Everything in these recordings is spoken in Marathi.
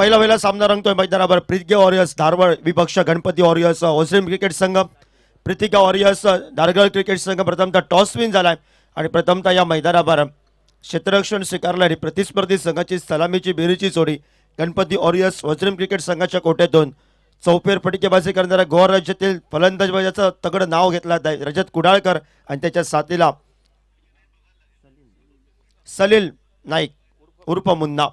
पहिला पहिला सामना रंगतोय मैदानावर प्रितगे वॉरियर्स धारवळ विपक्ष गणपती वॉरियर्स ओसरीम क्रिकेट संघ प्रितिका वॉरियर्स धारगळ क्रिकेट संघ प्रथमतः टॉस विन झालाय आणि प्रथमतः या मैदानावर क्षेत्ररक्षण स्वीकारणारी आणि प्रतिस्पर्धी संघाची सलामीची बेरीची जोडी गणपती ऑरियस वज्रीम क्रिकेट संघाच्या कोट्यातून चौफेर फटकेबाजी करणाऱ्या गोवा राज्यातील फलंदाजबाजाचं तगड नाव घेतला रजत कुडाळकर आणि त्याच्या साथीला सलील नाईक उर्फ मुन्ना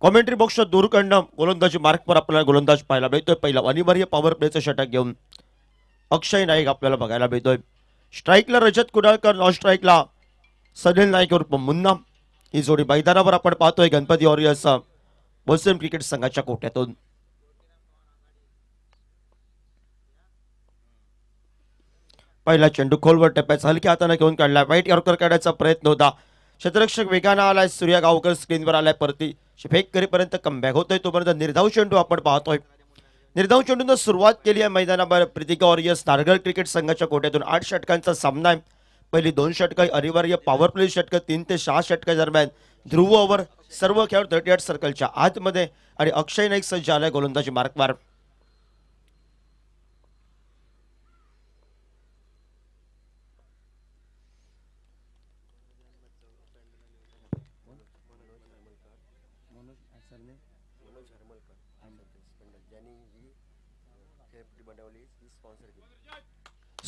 कॉमेंट्री बॉक्सच्या दूरखंडम गोलंदाजी मार्कवर आपल्याला गोलंदाज पाहायला मिळतोय पहिला अनिवार्य पॉवर प्लेचं षटक घेऊन अक्षय नाईक आपल्याला बघायला मिळतोय स्ट्राईकला रजत कुडाळकर नॉन स्ट्राईकला सनील नाईक उर्फ मुन्ना ही जोडी मैदानावर आपण पाहतोय गणपती ऑरियर्स मुस्लिम क्रिकेट संघाच्या कोट्यातून पहिला चेंडू खोलवर टप्प्यात हलक्या हाताने घेऊन काढला वाईट यॉर्कर काढायचा प्रयत्न होता क्षेत्ररक्षक वेगानं आलाय सूर्या गावकर स्क्रीनवर आलाय परती फेक करेपर्यंत कमबॅक होतोय तोपर्यंत निर्धाव चेंडू आपण पाहतोय निर्धाव चेंडूनं सुरुवात केली आहे मैदानावर प्रीतिका वॉरियर्स नारगळ क्रिकेट संघाच्या कोट्यातून आठ षटकांचा सामना आहे पहिली दोन षटक अनिवार्य पॉवर प्ले षटकं तीन ते सहा षटका दरम्यान ध्रुव ओव्हर सर्व खेळाडू थर्टी आठ सर्कलच्या आतमध्ये आणि अक्षय नाईक सज्ज आलाय गोलंदाजी मार्कवर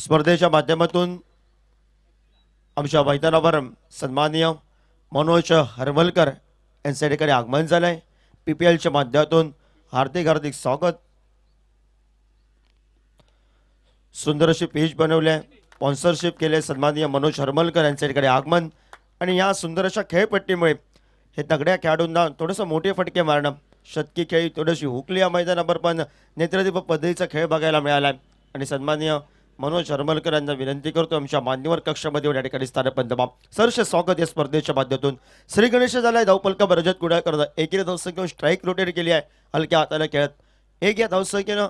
स्पर्धेच्या माध्यमातून आमच्या मैदानावर सन्माननीय मनोज हरवलकर यांच्या ठिकाणी आगमन झालं आहे पी पी एलच्या माध्यमातून हार्दिक हार्दिक स्वागत सुंदर अशी पेज बनवले स्पॉन्सरशिप केले सन्माननीय मनोज हरमलकर यांच्या आगमन आणि या सुंदर अशा खेळपट्टीमुळे हे तगड्या खेळाडूंना थोडंसं मोठे फटके मारणं शतकी खेळी थोडीशी हुकली या मैदानावर पण नेत्रदीप पद्धतीचा खेळ बघायला मिळाला आणि सन्माननीय मनोज हरमलकर यांना विनंती करतो आमच्या मान्यवर कक्षामध्ये या ठिकाणी स्थान पंतमा सरश स्वागत या स्पर्धेच्या माध्यमातून श्री गणेश झालाय धावपलका रजत कुडाळकर एकेरी धावसंख्येवर स्ट्राईक रोटेट केली आहे हलक्या हाताला खेळत एक या धावसंख्येनं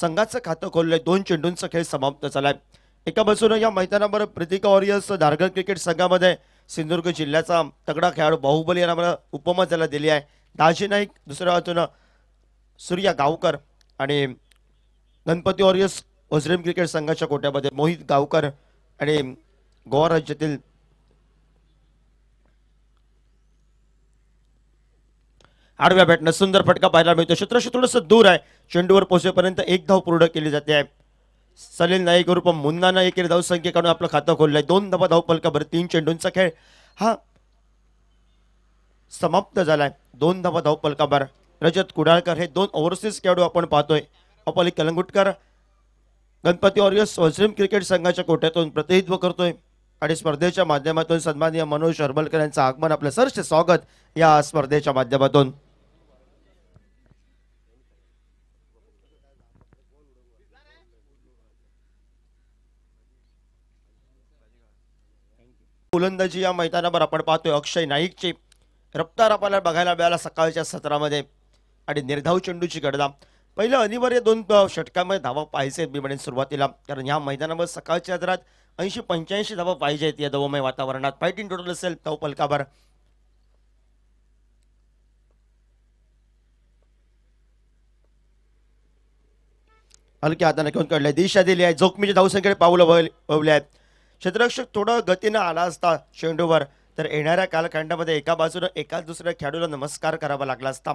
संघाचं खातं खोललंय दोन चेंडूंचा खेळ समाप्त झालाय एका बाजूनं या मैदानावर प्रतीका वॉरियर्स धारगड क्रिकेट संघामध्ये सिंधुदुर्ग जिल्ह्याचा तगडा खेळाडू बाहुबली यांना मला उपमा त्याला दिली आहे दाजी नाईक दुसऱ्या बाजूनं सूर्या गावकर आणि गणपती वॉरियर्स मुस्लिम क्रिकेट संघाच्या कोट्यामध्ये मोहित गावकर आणि गोवा राज्यातील आडव्या बॅटनं सुंदर फटका पाहायला मिळतो क्षेत्र थोडंसं दूर आहे चेंडूवर पोहोचेपर्यंत एक धाव पूर्ण केली जाते आहे सलील नाईक रूप मुन्ना एक धाव संख्येकडून आपलं खातं खोललं दोन धबा धाव पलकाभर तीन चेंडूंचा खेळ हा समाप्त झालाय दोन धबा धाव पलकाभर रजत कुडाळकर हे दोन ओव्हरसीज खेळाडू आपण पाहतोय अपाली कलंगुटकर गणपती वॉरियर्स वसरीम क्रिकेट संघाच्या कोट्यातून प्रतिनिधित्व करतोय आणि स्पर्धेच्या माध्यमातून सन्माननीय मनोज शर्मलकर यांचं आगमन आपलं सर्च स्वागत या स्पर्धेच्या माध्यमातून गोलंदाजी या मैदानावर आपण पाहतोय अक्षय नाईकची रफ्तार आपल्याला बघायला मिळाला सकाळच्या सत्रामध्ये आणि निर्धाव चेंडूची गडदा पहिलं अनिवार्य दोन षटकांमध्ये धावा पाहिजेत मी म्हणेन सुरुवातीला कारण ह्या मैदानावर सकाळच्या दरात ऐंशी पंच्याऐंशी धावा पाहिजेत या दवमय वातावरणात फायटिंग टोटल असेल तो पलकाभर हलक्या हाताने घेऊन काढल्या दिशा दिली आहे धाव संख्येने पावलं आहेत क्षेत्ररक्षक थोडं गतीनं आला असता चेंडूवर तर येणाऱ्या कालखंडामध्ये एका बाजूनं एकाच दुसऱ्या खेळाडूला नमस्कार करावा लागला असता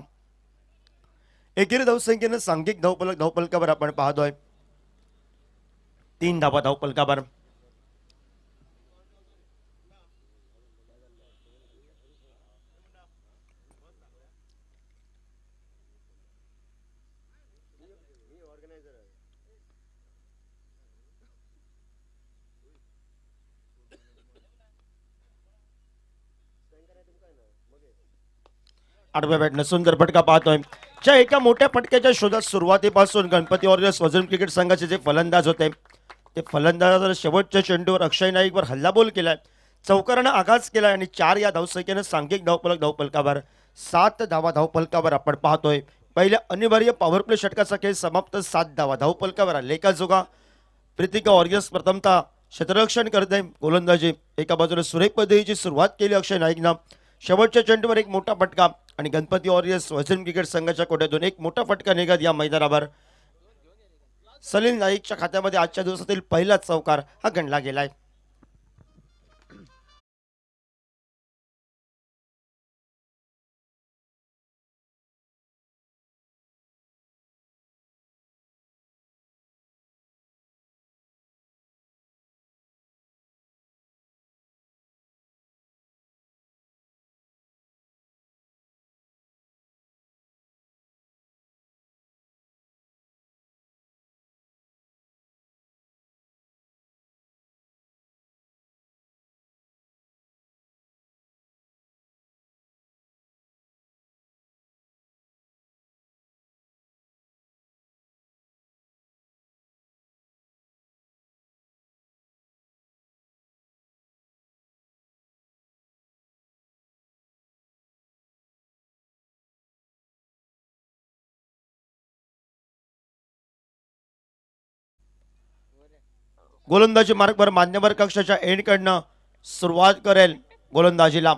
एकेरी धावसंख्येनं सांघिक धावपलक धावपलकावर आपण पाहतोय तीन धावा धावपलकावर आठव्या बॅटनं सुंदर फटका पाहतोय ज्या एका मोठ्या फटक्याच्या शोधात सुरुवातीपासून गणपती वॉरियर्स वजन क्रिकेट संघाचे जे फलंदाज होते ते फलंदाजानं शेवटच्या चेंडूवर अक्षय नाईकवर हल्लाबोल केलाय चौकारानं आघात केला आणि चार या धावसंख्येनं सांघिक धावपलक धावपलकावर सात धावा धावपलकावर आपण पाहतोय पहिल्या अनिवार्य पॉवर प्ले षटकाचा खेळ समाप्त सात धावा धावफलकावर लेखाजोगा प्रितिका वॉरियर्स प्रथमतः क्षेत्ररक्षण करते गोलंदाजी एका बाजूला सुरेख पद्धतीची सुरुवात केली अक्षय नाईकनं शेवटच्या चेंडूवर एक मोठा फटका आणि गणपती वॉरियर्स वसुल क्रिकेट संघाच्या कोट्यातून एक मोठा फटका निघत या मैदानावर सलीम नाईकच्या खात्यामध्ये आजच्या दिवसातील पहिलाच चौकार हा गणला गेलाय गोलंदाजी मार्गवर मान्यवर कक्षाच्या एंडकडनं सुरुवात करेल गोलंदाजीला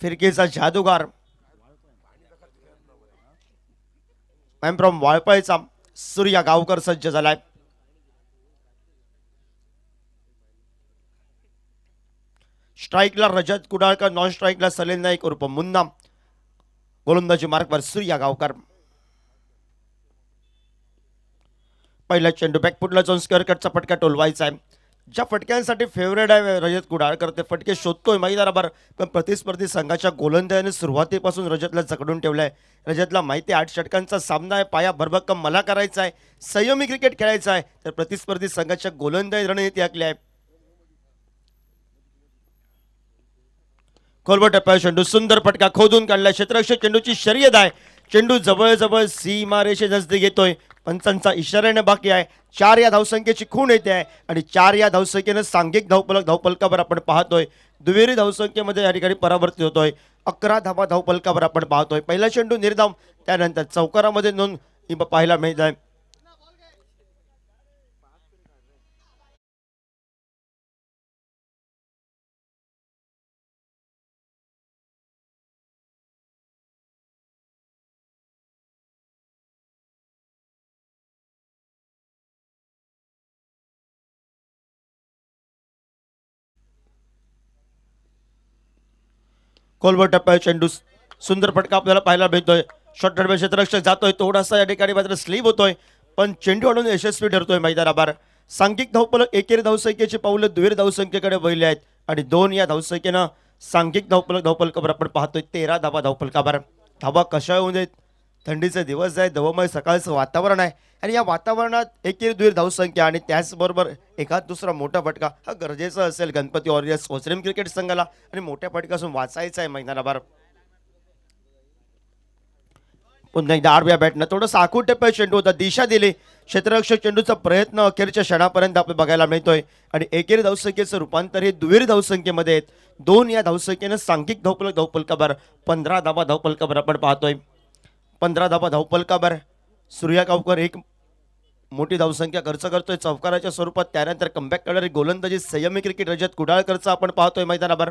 फिरकीचा जादूगार फ्रॉम वाळपळीचा सूर्या गावकर सज्ज झालाय स्ट्राईकला रजत कुडाळकर नॉन स्ट्राईकला सलील नाईक उर्फ मुन्ना गोलंदाजी मार्गवर सूर्या गावकर पहिला चेंडू बॅकफुटला जाऊन स्क्वेअर कटचा फटका टोलवायचा आहे ज्या फटक्यांसाठी फेवरेट आहे रजत कुडाळकर ते फटके शोधतोय बरं पण प्रतिस्पर्धी संघाच्या गोलंदाजाने सुरुवातीपासून रजतला जकडून ठेवलं आहे रजतला माहिती आठ षटकांचा सामना आहे पाया भरभक्कम मला करायचा आहे संयमी क्रिकेट खेळायचा आहे तर प्रतिस्पर्धी संघाच्या गोलंदाज रणनीती आखली आहे खोलबट टप्प्यावर चेंडू सुंदर फटका खोदून काढला क्षेत्रक्ष चेंडूची शर्यत आहे चेंडू जवळजवळ मारेशे नजदीक घेतोय पंचांचा इशाऱ्यानं बाकी आहे चार या धावसंख्येची खूण येते आहे आणि चार या धावसंख्येनं सांघिक धावपलक धावपलकावर आपण पाहतोय दुवेरी धावसंख्येमध्ये या ठिकाणी परावर्तित होतोय अकरा धावा धावपलकावर आपण पाहतोय पहिला चेंडू निर्धाम त्यानंतर चौकारामध्ये नोंद पाहायला मिळत आहे कोलबर टप्प्यावर चेंडू सुंदर फटका आपल्याला पाहायला मिळतोय शॉर्ट टप्प्या क्षेत्ररक्षक जातोय थोडासा या ठिकाणी मात्र स्लीप होतोय पण चेंडू आणून यशस्वी ठरतोय आभार सांघिक धावपल एकेरी धावसंख्येची पावलं दुहेरी धावसंख्येकडे वहिले आहेत आणि दोन या धावसंख्येनं सांघिक धावपलक धावपलकावर आपण पाहतोय तेरा धावा धावपलकाबार धावा कशा येऊन देत थंडीचे दिवस आहे धवमय सकाळचं वातावरण आहे आणि या वातावरणात एकेरी दुहेरी धावसंख्या आणि त्याचबरोबर एखाद दुसरा मोठा फटका हा गरजेचा असेल गणपती वॉरियर्स वसरेम क्रिकेट संघाला आणि मोठ्या फटक्यासून वाचायचा आहे महिनाभर पुन्हा एकदा आरव्या बॅटनं थोडं साखू टप्प्यात चेंडू होता दिशा दिली क्षेत्ररक्षक चेंडूचा प्रयत्न अखेरच्या क्षणापर्यंत आपल्याला बघायला मिळतोय आणि एकेरी धावसंख्येचं रूपांतर हे दुहेरी धावसंख्येमध्ये आहेत दोन या धावसंख्येनं सांख्यिक धावपल धावपलकाभर पंधरा धावा धावपलकाभर आपण पाहतोय पंधरा धावा धावपलकाभर सूर्या गावकर एक मोठी धावसंख्या खर्च करतोय चौकाराच्या स्वरूपात त्यानंतर कमबॅक करणारी गोलंदाजी संयमी क्रिकेट रजत कुडाळकरचा आपण पाहतोय मैदानावर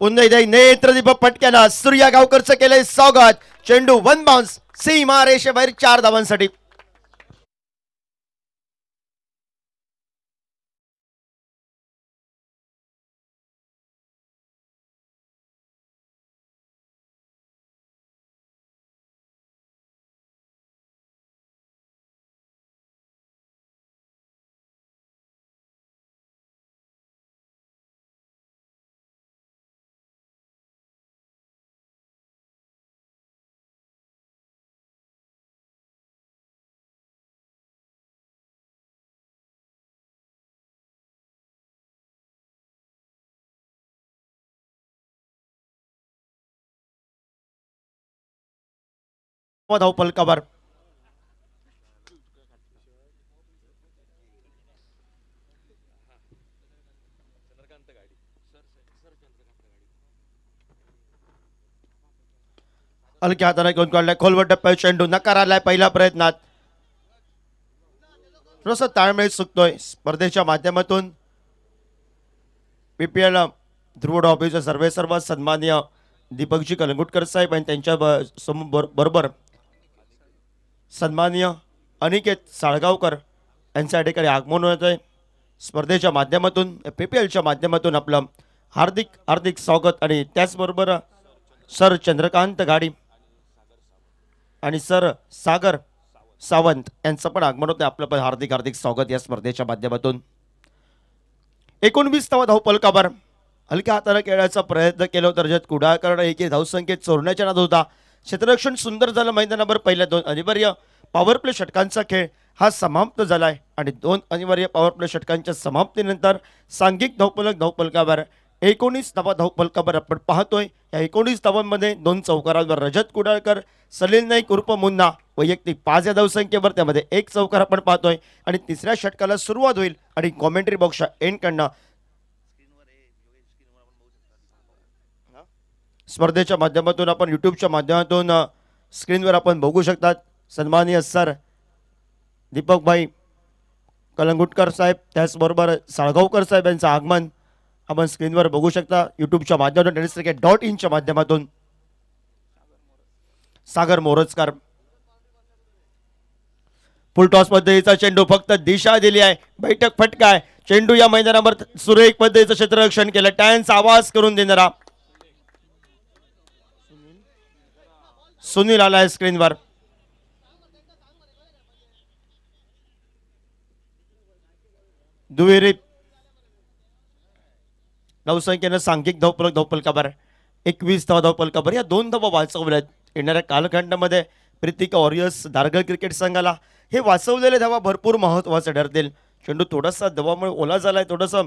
पुन्हा एकदा नेत्रदीप पटक्याला सूर्या गावकरचं केलंय स्वागत चेंडू वन बाउन्स सीमा रेषेबाहेर चार धावांसाठी धावपलकावर अलक्या हाताने घेऊन काढलाय खोलवर टप्प्यावर चेंडू नकार आलाय पहिल्या प्रयत्नात थोडस ताळमेळ चुकतोय स्पर्धेच्या माध्यमातून पीपीएल ध्रुव डॉबीचे सर्वे सर्व सन्माननीय दीपकजी कलंगुटकर साहेब आणि त्यांच्या बरोबर सन्माननीय अनिकेत साळगावकर यांच्या या ठिकाणी आगमन होत आहे स्पर्धेच्या माध्यमातून पी पी एलच्या माध्यमातून आपलं हार्दिक हार्दिक स्वागत आणि त्याचबरोबर सर चंद्रकांत गाडी आणि सर सागर सावंत यांचं पण आगमन होतं आपलं पण हार्दिक हार्दिक स्वागत या स्पर्धेच्या माध्यमातून एकोणवीस धाव पलकाभर हलक्या हाताने खेळायचा प्रयत्न केला तर रजत कुडाळकर एके धावसंख्येत चोरण्याच्या नाद होता क्षेत्ररक्षण सुंदर झालं मैदानावर पहिल्या दोन अनिवार्य पॉवर प्ले षटकांचा खेळ हा समाप्त झाला आहे आणि दोन अनिवार्य पॉवर प्ले षटकांच्या समाप्तीनंतर सांघिक धावपलक धावपलकावर एकोणीस धावा धावपलकावर आपण पाहतोय या एकोणीस धावांमध्ये दोन चौकारांवर रजत कुडाळकर सलील नाईक उर्फ मुन्ना वैयक्तिक पाच या धावसंख्येवर त्यामध्ये एक चौकार आपण पाहतोय आणि तिसऱ्या षटकाला सुरुवात होईल आणि कॉमेंट्री बॉक्सच्या एंड कडनं स्पर्धेच्या माध्यमातून आपण यूट्यूबच्या माध्यमातून स्क्रीनवर आपण बघू शकतात सन्माननीय सर दीपकभाई कलंगुटकर साहेब त्याचबरोबर साळगावकर साहेब यांचं आगमन आपण स्क्रीनवर बघू शकता यूट्यूबच्या माध्यमातून टेनिस क्रिकेट डॉट इनच्या माध्यमातून सागर मोरजकर फुलटॉस पद्धतीचा चेंडू फक्त दिशा दिली आहे बैठक फटका आहे चेंडू या मैदानावर सुरेख पद्धतीचं क्षेत्ररक्षण केलं टॅन्स आवाज करून देणारा सुनील आला आहे स्क्रीनवर दुहेरी धावसंख्येनं सांघिक धावपलक कबर एकवीस धावा कबर या दोन धावा वाचवल्या आहेत येणाऱ्या कालखंडामध्ये प्रितिका वॉरियर्स दारगळ क्रिकेट संघाला हे वाचवलेले धावा भरपूर महत्वाचे ठरतील चेंडू थोडासा दबावामुळे ओला झालाय आहे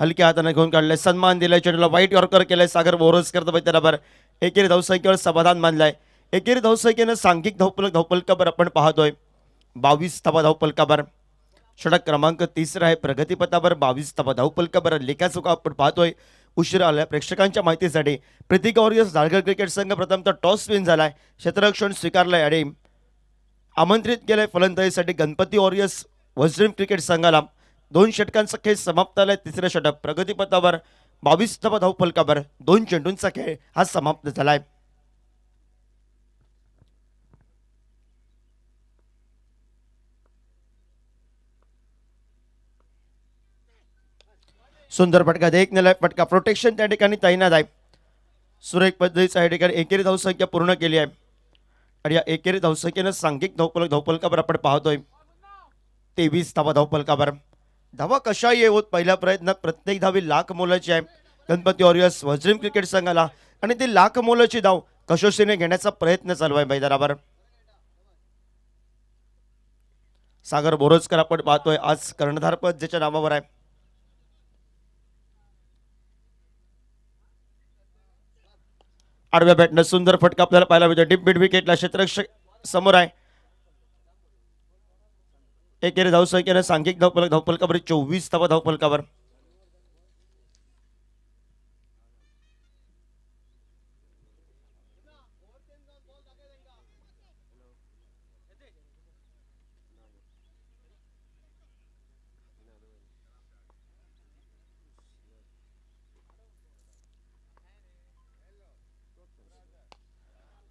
हलक्या हाताने घेऊन काढले सन्मान दिलाय चेंडूला वाईट यॉर्कर केलाय सागर बोरसकर बरोबर एकेरी धावसंख्येवर समाधान मानलाय एकेरी धावसंख्येनं सांघिक धावपलक धावपलकावर आपण पाहतोय बावीस धावा धावपलकावर षटक क्रमांक तिसरा आहे प्रगतीपथावर बावीस धावा धावपलकावर लेखा चुका आपण पाहतोय उशीर आहे प्रेक्षकांच्या माहितीसाठी प्रतीक वर्गीस झालगड क्रिकेट संघ प्रथम तर टॉस विन झालाय क्षेत्ररक्षण स्वीकारलाय आणि आमंत्रित केलंय फलंदाजीसाठी गणपती ओरियस वजरीम क्रिकेट संघाला दोन षटकांचा खेळ समाप्त झालाय तिसरं षटक प्रगतीपथावर बावीस धाव धावफलकावर दोन चेंडूंचा खेळ हा समाप्त झालाय सुंदर फटका देख नेला फटका प्रोटेक्शन त्या ठिकाणी तैनात आहे सुरेख पद्धतीचा या ठिकाणी एकेरी धावसंख्या पूर्ण केली आहे आणि या एकेरी धावसंख्येनं सांघिक धावपलक धावपलकावर आपण पाहतोय तेवीस धावा धावपलकावर धावा कशा होत पहिला प्रयत्न प्रत्येक धावी लाख मोलाची आहे गणपती वॉरियर्स वज्रीम क्रिकेट संघाला आणि ती लाख मोलाची धाव कशोशीने घेण्याचा प्रयत्न चालू आहे मैदानावर सागर बोरोजकर आपण पाहतोय आज कर्णधारपद ज्याच्या नावावर आहे आडव्या बॅटनं सुंदर फटका आपल्याला पाहायला मिळतो डिपिट विकेटला क्षेत्ररक्षक समोर आहे एक एरे धाव एक एरे सांघिक धावपलक धावपलकावर चोवीस धावा धावपलकावर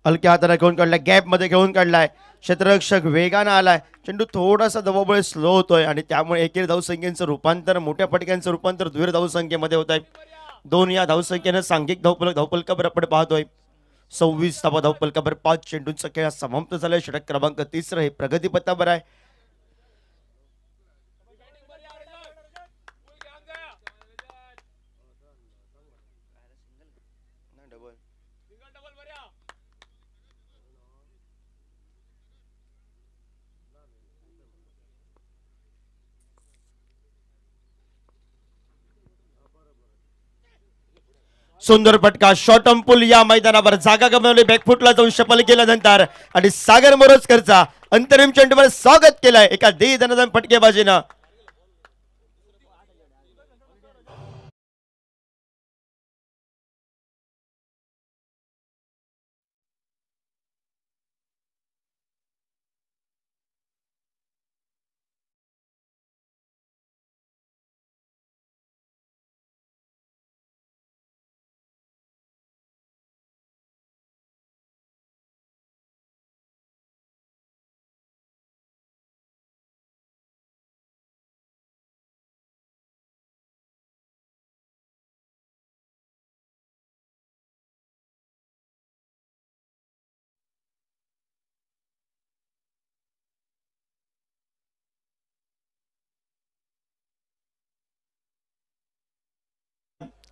हलक्या हाताने घेऊन का गैप मध्ये घेऊन का क्षेत्ररक्षक वेगानं आलाय चेंडू थोडासा दबाबळे स्लो होतोय आणि त्यामुळे एकेरी धावसंख्येचं रूपांतर मोठ्या फटक्यांचं रूपांतर दुहेर धावसंख्येमध्ये होत आहे दोन या धावसंख्येनं सांघिक धावपल धावपलकावर आपण पाहतोय सव्वीस धावपलकावर पाच चेंडूंचा खेळ समाप्त झालाय षटक क्रमांक तिसरं हे प्रगतीपथावर आहे सुंदर पटका शॉटम पुल या मैदानावर जागा गमावली बॅकफुटला जाऊन शपल केल्यानंतर आणि सागर मोरोजकरचा अंतरिम चेंडूवर स्वागत केलंय एका दे फटकेबाजीनं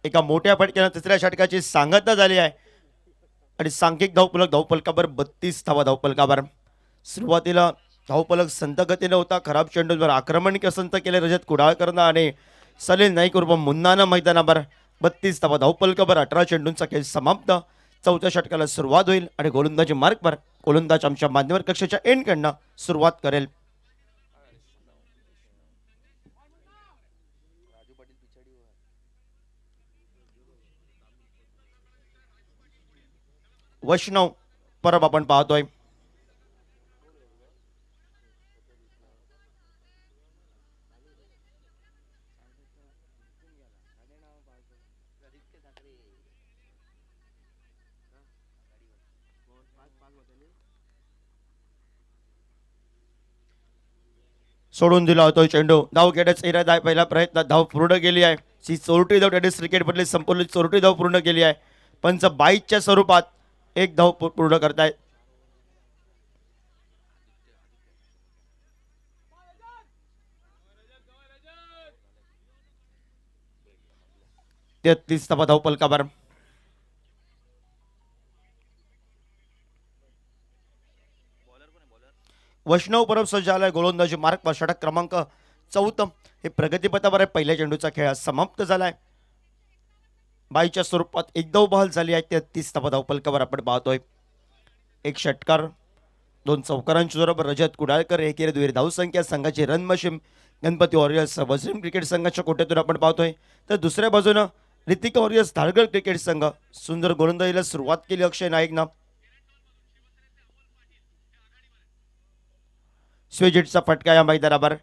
एका मोठ्या फटक्यानं तिसऱ्या षटकाची सांगता झाली आहे आणि सांख्यिक धावपलक धावपलकावर बत्तीस धावा धावपलकावर सुरुवातीला धावपलक संत गतीने होता खराब चेंडूवर आक्रमण असंत केले रजत कुडाळकरनं आणि सलील नाईक उर्फ मुन्नानं मैदानावर बत्तीस धावा धावपलकावर अठरा चेंडूंचा खेळ समाप्त चौथ्या षटकाला सुरुवात होईल आणि गोलंदाजी मार्गवर गोलंदाज आमच्या मान्यवर कक्षाच्या एंडकडनं सुरुवात करेल वैष्णव परब आपण पाहतोय सोडून दिला होतो चेंडू धाव घेण्याचा इरादा आहे पहिला प्रयत्न धाव पूर्ण केली आहे सी चोरटी धाव टेनिस क्रिकेटमधली संपूर्ण चोरटी धाव पूर्ण केली आहे पंच बाईसच्या स्वरूपात एक धाव पूर्ण करताय तेहतीस तपा धाव पलकावर वैष्णव परब सज्ज गोलंदाजी मार्क व षटक क्रमांक चौथम हे प्रगतीपथावर आहे पहिल्या चेंडूचा खेळ समाप्त झालाय बाईच्या स्वरूपात एकदम बहल झाली आहे त्या तीस धावा धावपलकावर आपण पाहतोय एक षटकार दोन चौकारांची बरोबर रजत कुडाळकर एकेरी दुहेरी धावसंख्या संघाची रणमशिम गणपती वॉरियर्स वजरीम क्रिकेट संघाच्या कोट्यातून आपण पाहतोय तर दुसऱ्या बाजूनं रितिका वॉरियर्स धाडगड क्रिकेट संघ सुंदर गोलंदाजीला सुरुवात केली अक्षय नाईकनं स्वेजेटचा फटका या मैदानावर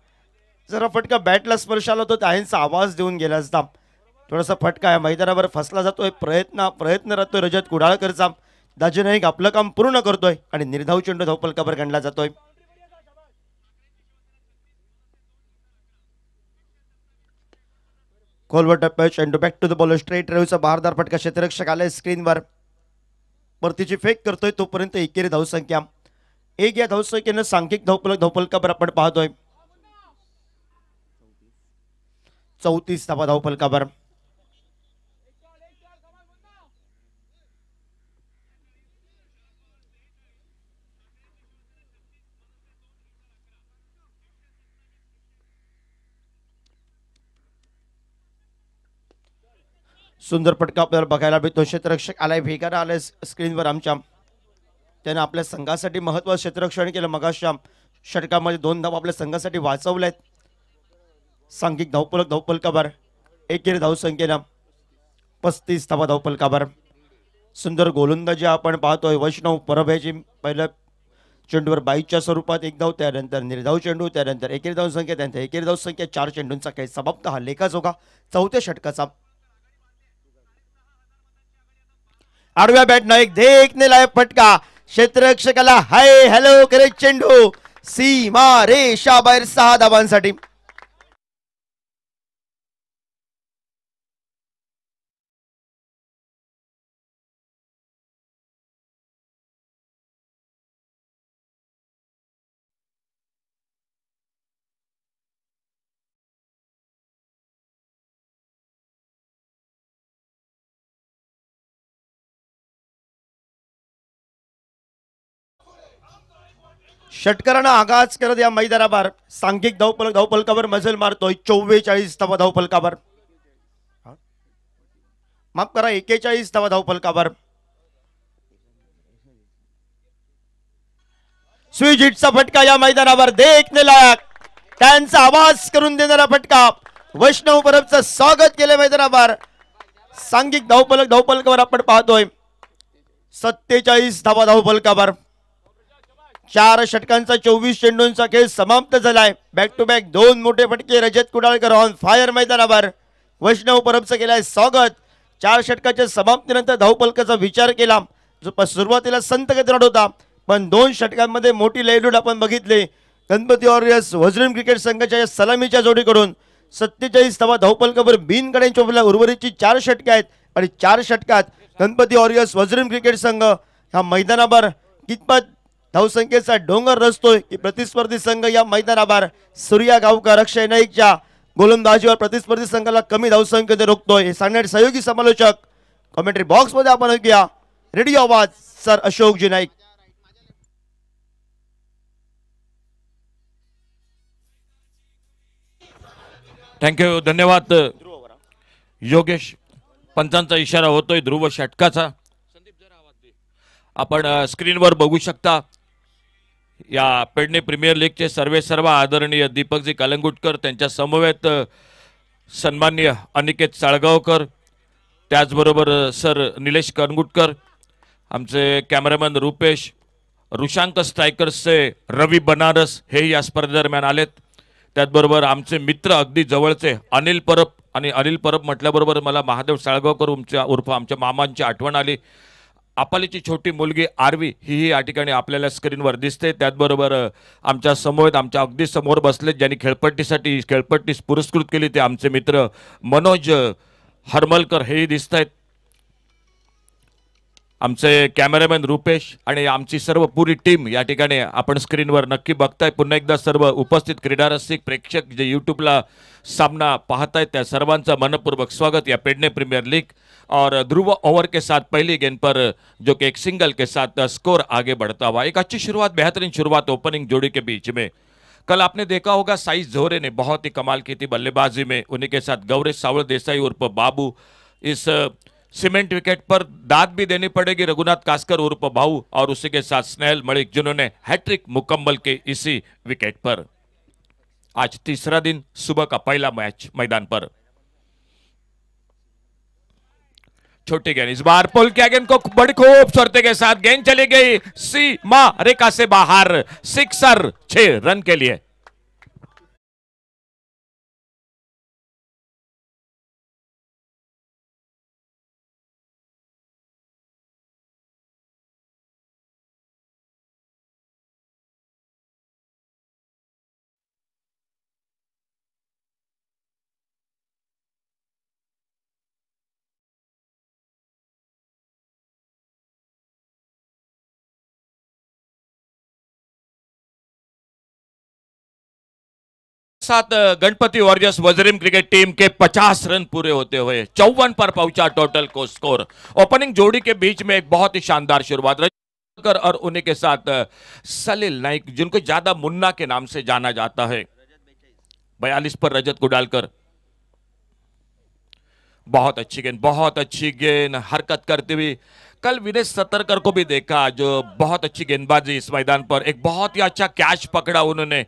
जरा फटका बॅटला स्पर्श आला होता त्यांचा आवाज देऊन गेला असता थोडासा फटका आहे मैदानावर फसला जातोय प्रयत्न प्रयत्न राहतोय रजत कुडाळकरचा दाजी नाईक आपलं काम पूर्ण करतोय आणि निर्धाव चेंडू धावपलकावर गणला जातोय खोलवर टप्प्या चेंडू back to the ball straight रेव्हचा बहारदार फटका क्षेत्ररक्षक आलाय स्क्रीनवर परतीची फेक करतोय तोपर्यंत एकेरी धावसंख्या एक या धावसंख्येनं सांख्यिक धावपलक धावपलकावर आपण पाहतोय चौतीस धावा धावपलकावर सुंदर पटका आपल्याला बघायला भेटतो क्षेत्ररक्षक आलाय भेगारा आलाय स्क्रीनवर आमच्या त्यानं आपल्या संघासाठी महत्वाचं क्षेत्ररक्षण केलं मगाशच्या षटकामध्ये दोन धाव आपल्या संघासाठी वाचवले आहेत सांघिक धावपलक धावपलकावर एकेरी धावसंख्येला पस्तीस धावा धावपलकावर सुंदर गोलंदाजी आपण पाहतोय वैष्णव परभेजी पहिल्या चेंडूवर बाईच्या स्वरूपात एक धाव त्यानंतर निर्धाव चेंडू त्यानंतर एकेरी धाव संख्या त्यानंतर एकेरी धाव संख्या चार चेंडूंचा काही समाप्त हा लेखाजोगा चौथ्या षटकाचा आडव्या बॅटनं एक देखने नेलाय फटका क्षेत्ररक्षकाला हाय हॅलो करे चेंडू सीमा रेषा बाहेर सहा धावांसाठी षटकरानं आगाज करत या मैदानावर सांघिक धावपल धावपलकावर मजल मारतोय चौवेचाळीस धावा धावपलकावर माफ करा एकेचाळीस धावा धावपलकावर स्विजिटचा फटका या मैदानावर देखने लायक त्यांचा आवाज करून देणारा फटका वैष्णव परबचं स्वागत केलं मैदानावर सांघिक धावपलक धावपलकावर आपण पाहतोय सत्तेचाळीस धावा धावपलकावर चार षटकांचा चोवीस चेंडूंचा खेळ समाप्त झालाय बॅक टू बॅक दोन मोठे फटके रजत कुडाळकर ऑन फायर मैदानावर वैष्णव परबचं केलाय स्वागत चार षटकाच्या समाप्तीनंतर धावपलकाचा विचार केला जो सुरुवातीला संत गतराट होता पण दोन षटकांमध्ये मोठी लयलूट आपण बघितली गणपती वॉरियर्स वजरीम क्रिकेट संघाच्या या सलामीच्या जोडीकडून सत्तेचाळीस धावा धावपलकावर बिनकडे चोपला उर्वरितची चार षटके आहेत आणि चार षटकात गणपती वॉरियर्स वजरीम क्रिकेट संघ हा मैदानावर कितपत धावसंख्येचा डोंगर रचतोय की प्रतिस्पर्धी संघ या मैदानावर सूर्या गावकर अक्षय नाईकच्या गोलंदाजीवर प्रतिस्पर्धी संघाला कमी धावसंख्येने रोखतोय हे सहयोगी समालोचक कॉमेंट्री मध्ये आपण ऐकूया रेडिओ आवाज सर अशोकजी नाईक थँक्यू धन्यवाद योगेश पंचांचा इशारा होतोय ध्रुव षटकाचा आपण स्क्रीनवर बघू शकता या पेडणे प्रीमियर लीगचे सर्वे सर्व आदरणीय दीपकजी कलंगुटकर त्यांच्या समवेत सन्मान्य अनिकेत साळगावकर त्याचबरोबर सर निलेश कनगुटकर आमचे कॅमेरामॅन रुपेश ऋषांक स्ट्रायकर्सचे रवी बनारस हे या स्पर्धेदरम्यान आलेत त्याचबरोबर आमचे मित्र अगदी जवळचे अनिल परब आणि अनिल परब म्हटल्याबरोबर मला महादेव साळगावकर उमच्या उर्फ आमच्या मामांची आठवण आली आपालीची छोटी मुलगी आरवी ही या ठिकाणी आपल्याला स्क्रीनवर दिसते त्याचबरोबर आमच्या समोर आमच्या अगदी समोर बसलेत ज्यांनी खेळपट्टीसाठी खेळपट्टीस पुरस्कृत केली ते आमचे मित्र मनोज हरमलकर हेही दिसत आहेत आमचे कॅमेरामॅन रुपेश आणि आमची सर्व पुरी टीम या ठिकाणी आपण स्क्रीनवर नक्की बघताय पुन्हा एकदा सर्व उपस्थित क्रीडारसिक प्रेक्षक जे यूट्यूबला सामना पाहतायत त्या सर्वांचा मनपूर्वक स्वागत या पेडणे प्रीमियर लीग और ध्रुव ओवर के साथ पहली गेंद पर जो कि एक सिंगल के साथ स्कोर आगे बढ़ता हुआ एक अच्छी शुरुआत बेहतरीन शुरुआत ओपनिंग जोड़ी के बीच में कल आपने देखा होगा साई झोरे ने बहुत ही कमाल की थी बल्लेबाजी में उन्हीं के साथ गौरेश सावल देसाई उर्फ बाबू इस सीमेंट विकेट पर दाद भी देनी पड़ेगी रघुनाथ कास्कर उर्फ भाऊ और उसी के साथ स्नेहल मलिक जिन्होंने हैट्रिक मुकम्मल के इसी विकेट पर आज तीसरा दिन सुबह का पहला मैच मैदान पर छोटी गेंद इस बार पुल क्या गेंद को बड़ी खूबसूरती के साथ गेंद चली गई सी मा रेखा से बाहर सिक्सर छह रन के लिए साथ Ganpati warriors Wajrim cricket team के 50 रन पूरे होते हुए चौवन पर पहुंचा टोटल को स्कोर ओपनिंग जोड़ी के बीच में एक बहुत ही शानदार शुरुआत रही और उन्हीं के साथ सलील नाइक जिनको ज्यादा मुन्ना के नाम से जाना जाता है बयालीस पर रजत को डालकर बहुत अच्छी गेंद बहुत अच्छी गेंद हरकत करते हुए कल विनेश सतरकर को भी देखा जो बहुत अच्छी गेंदबाजी इस मैदान पर एक बहुत ही अच्छा कैच पकड़ा उन्होंने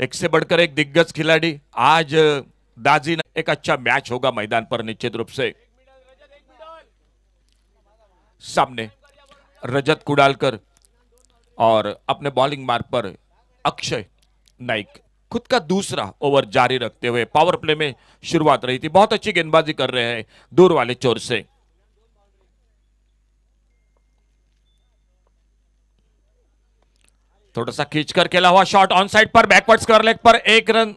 एक से बढ़कर एक दिग्गज खिलाड़ी आज दाजी एक अच्छा मैच होगा मैदान पर निश्चित रूप से सामने रजत कुडालकर और अपने बॉलिंग मार्ग पर अक्षय नाइक खुद का दूसरा ओवर जारी रखते हुए पावर प्ले में शुरुआत रही थी बहुत अच्छी गेंदबाजी कर रहे हैं दूर वाले चोर से थोड़ा सा खींचकर खेला हुआ शॉट ऑन साइड पर बैकवर्ड कर लेग पर एक रन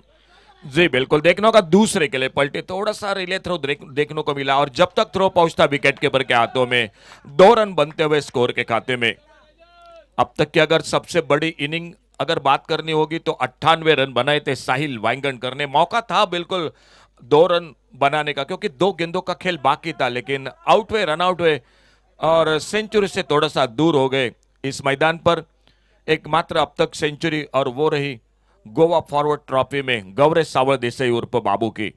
जी बिल्कुल देखने का दूसरे के लिए पलटे थोड़ा सा रिले थ्रो देखने को मिला और जब तक थ्रो पहुंचता विकेट कीपर के हाथों में दो रन बनते हुए स्कोर के खाते में अब तक की अगर सबसे बड़ी इनिंग अगर बात करनी होगी तो अट्ठानवे रन बनाए थे साहिल वाइंगन करने मौका था बिल्कुल दो रन बनाने का क्योंकि दो गेंदों का खेल बाकी था लेकिन आउट हुए रन आउट हुए और सेंचुरी से थोड़ा सा दूर हो गए इस मैदान पर एकमात्र अब तक सेंचुरी और वो रही गोवा फॉरवर्ड ट्रॉफी में गौरे सावल देसाई उर्फ बाबू की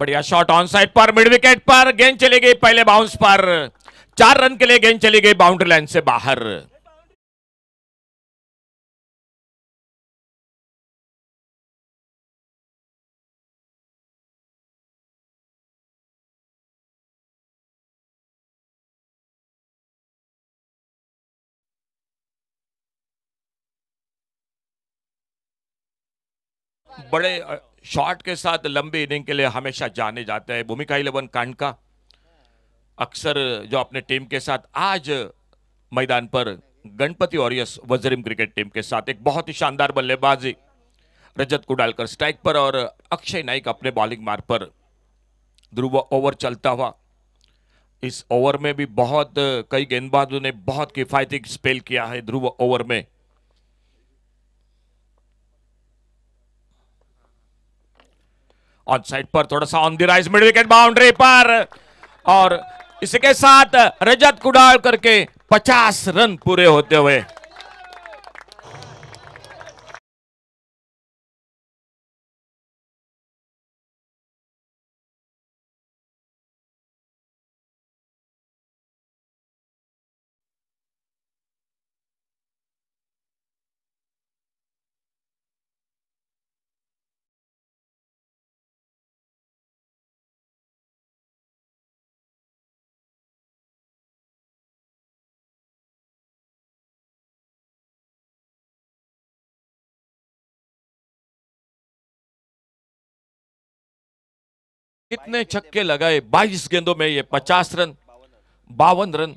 बढ़िया शॉट ऑन साइड पर मिड विकेट पर गेंद चली गई पहले बाउंस पर चार रन के लिए गेंद चली गई बाउंड्री लाइन से बाहर बड़े शॉट के साथ लंबे इनिंग के लिए हमेशा जाने जाते हैं भूमिका इलेवन कांड का अक्सर जो अपने टीम के साथ आज मैदान पर Ganpati warriors Wajrim cricket team के साथ एक बहुत ही शानदार बल्लेबाजी रजत कुडालकर स्ट्राइक पर और अक्षय नाइक अपने बॉलिंग मार्ग पर ध्रुव ओवर चलता हुआ इस ओवर में भी बहुत कई गेंदबाजों ने बहुत किफायती स्पेल किया है ध्रुव ओवर में ऑन साइड पर थोड़ा सा on the rise mid wicket boundary पर और इसके साथ रजत कुडाल करके 50 रन पूरे होते हुए कितने छक्के लगाए 22 गेंदों में ये 50 रन बावन रन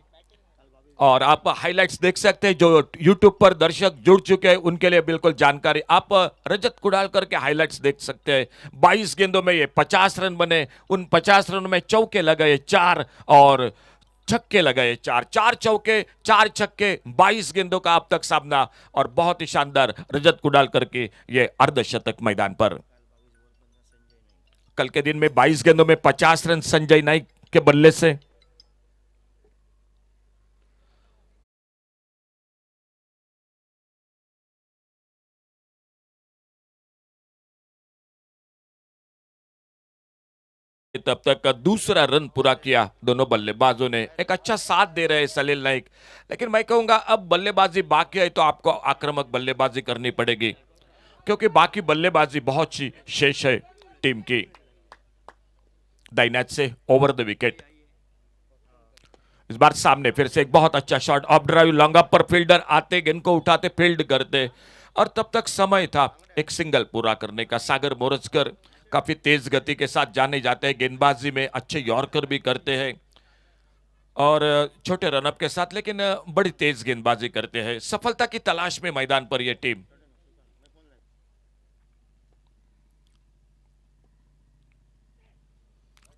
और आप हाइलाइट्स देख सकते हैं जो यूट्यूब पर दर्शक जुड़ चुके हैं उनके लिए बिल्कुल जानकारी आप रजत कुड़ाल करके हाइलाइट्स देख सकते हैं 22 गेंदों में ये 50 रन बने उन 50 रनों में चौके लगाए चार और छक्के लगाए चार चार चौके चार छक्के 22 गेंदों का अब तक सामना और बहुत ही शानदार रजत कुडाल करके ये अर्धशतक मैदान पर कल के दिन में 22 गेंदों में 50 रन संजय नाइक के बल्ले से तब तक का दूसरा रन पूरा किया दोनों बल्लेबाजों ने एक अच्छा साथ दे रहे सलील नाइक लेकिन मैं कहूंगा अब बल्लेबाजी बाकी है तो आपको आक्रामक बल्लेबाजी करनी पड़ेगी क्योंकि बाकी बल्लेबाजी बहुत सी शेष है टीम की दाइनेच से ओवर द विकेट इस बार सामने फिर से एक बहुत अच्छा shot off drive long off पर फील्डर आते गेंद को उठाते फील्ड करते और तब तक समय था एक सिंगल पूरा करने का सागर मोरजकर काफी तेज गति के साथ जाने जाते हैं गेंदबाजी में अच्छे यॉर्कर भी करते हैं और छोटे रनअप के साथ लेकिन बड़ी तेज गेंदबाजी करते हैं सफलता की तलाश में मैदान पर यह टीम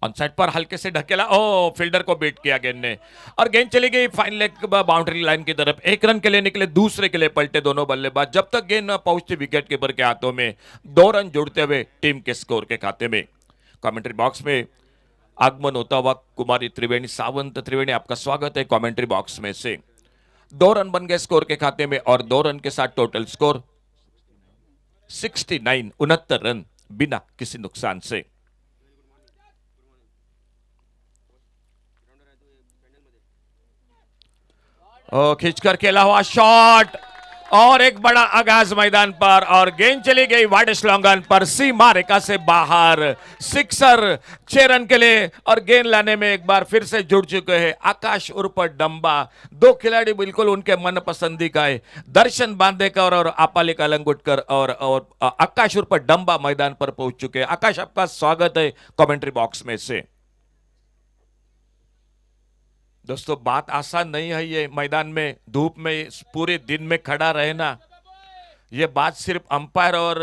ऑनसाइड साइड पर हल्के से ढकेला ओ फील्डर को बीट किया गेंद ने और गेंद चली गई फाइन लेग बाउंड्री लाइन की तरफ एक रन के लिए निकले दूसरे के लिए पलटे दोनों बल्लेबाज जब तक गेंद पहुंचती विकेट कीपर के हाथों में दो रन जुड़ते हुए टीम के स्कोर के खाते में कमेंट्री बॉक्स में आगमन होता हुआ कुमारी त्रिवेणी सावंत त्रिवेणी आपका स्वागत है कॉमेंट्री बॉक्स में से दो रन बन गए स्कोर के खाते में और दो रन के साथ टोटल स्कोर सिक्सटी उनहत्तर रन बिना किसी नुकसान से ओ खींच कर खेला हुआ शॉट और एक बड़ा आगाज मैदान पर और गेंद चली गई वाडिस लॉन्गन पर सी मारेका से बाहर सिक्सर छह रन के लिए और गेंद लाने में एक बार फिर से जुड़ चुके हैं आकाश उर्फ डम्बा दो खिलाड़ी बिल्कुल उनके मन पसंदी का है दर्शन बांदेकर और आपालिका लंगुटकर और और आकाश उर्फ डम्बा मैदान पर पहुंच चुके हैं आकाश आपका स्वागत है कॉमेंट्री बॉक्स में से दोस्तों बात आसान नहीं है ये मैदान में धूप में पूरे दिन में खड़ा रहना ये बात सिर्फ अंपायर और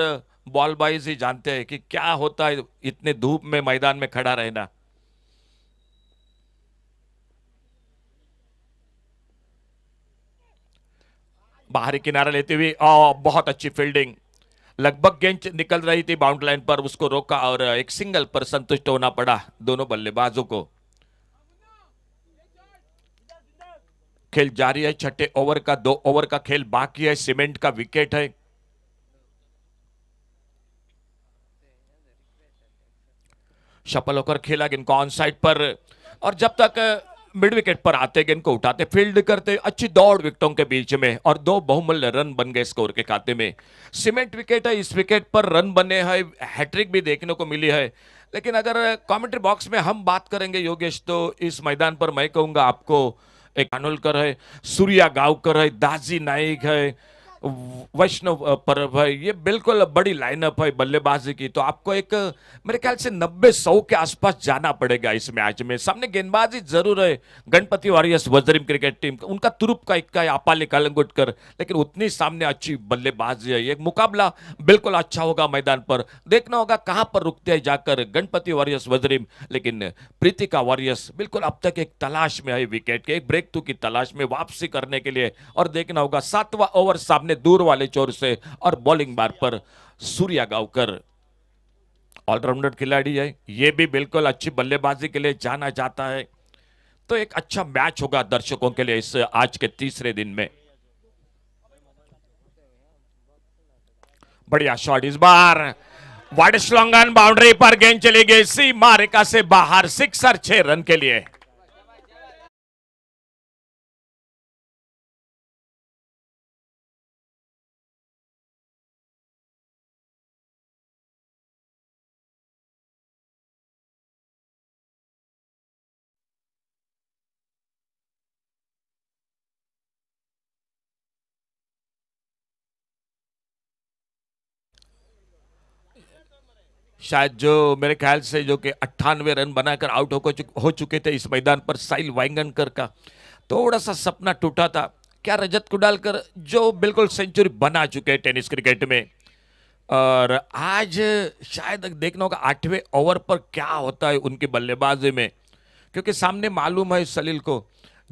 बॉल बॉयज ही जानते हैं कि क्या होता है इतने धूप में मैदान में खड़ा रहना बाहरी किनारा लेते हुए ओ, बहुत अच्छी फील्डिंग लगभग गेंद निकल रही थी बाउंड्री लाइन पर उसको रोका और एक सिंगल पर संतुष्ट होना पड़ा दोनों बल्लेबाजों को खेल जारी है छठे ओवर का दो ओवर का खेल बाकी है सीमेंट का विकेट है शपल होकर खेला गेंद को ऑन साइड पर और जब तक मिड विकेट पर आते गेंद को उठाते फील्ड करते अच्छी दौड़ विकेटों के बीच में और दो बहुमूल्य रन बन गए स्कोर के खाते में सीमेंट विकेट है इस विकेट पर रन बने हैं हैट्रिक भी देखने को मिली है लेकिन अगर कमेंट्री बॉक्स में हम बात करेंगे योगेश तो इस मैदान पर मैं कहूंगा आपको एक कानोलकर आहे सूर्या गावकर है, दाजी नाईक है। वैष्णव पर भाई ये बिल्कुल बड़ी लाइनअप है बल्लेबाजी की तो आपको एक मेरे ख्याल से नब्बे सौ के आसपास जाना पड़ेगा इस मैच में सामने गेंदबाजी जरूर है Ganpati warriors Wajrim cricket team उनका तुरुप का इक्का है अपाले कालंगुटकर लेकिन उतनी सामने अच्छी बल्लेबाजी है एक मुकाबला बिल्कुल अच्छा होगा मैदान पर देखना होगा कहाँ पर रुकते हैं जाकर गणपति वॉरियर्स वज्रीम लेकिन प्रीतिका वॉरियर्स बिल्कुल अब तक एक तलाश में है विकेट के एक ब्रेक थ्रू की तलाश में वापसी करने के लिए और देखना होगा सातवा ओवर सामने दूर वाले चोर से और बॉलिंग बार पर सूर्या गांवकर ऑलराउंडर खिलाड़ी है ये भी बिल्कुल अच्छी बल्लेबाजी के लिए जाना जाता है तो एक अच्छा मैच होगा दर्शकों के लिए इस आज के तीसरे दिन में बढ़िया शॉट इस बार वाडिस बाउंड्री पर गेंद चली गई सी मारिका से बाहर सिक्सर छह रन के लिए शायद जो मेरे ख्याल से जो कि अट्ठानवे रन बनाकर आउट हो चुक, हो चुके थे इस मैदान पर साइल वाइंगनकर का थोड़ा सा सपना टूटा था क्या रजत कुडालकर जो बिल्कुल सेंचुरी बना चुके हैं टेनिस क्रिकेट में और आज शायद देखना होगा आठवें ओवर पर क्या होता है उनके बल्लेबाजी में क्योंकि सामने मालूम है सलील को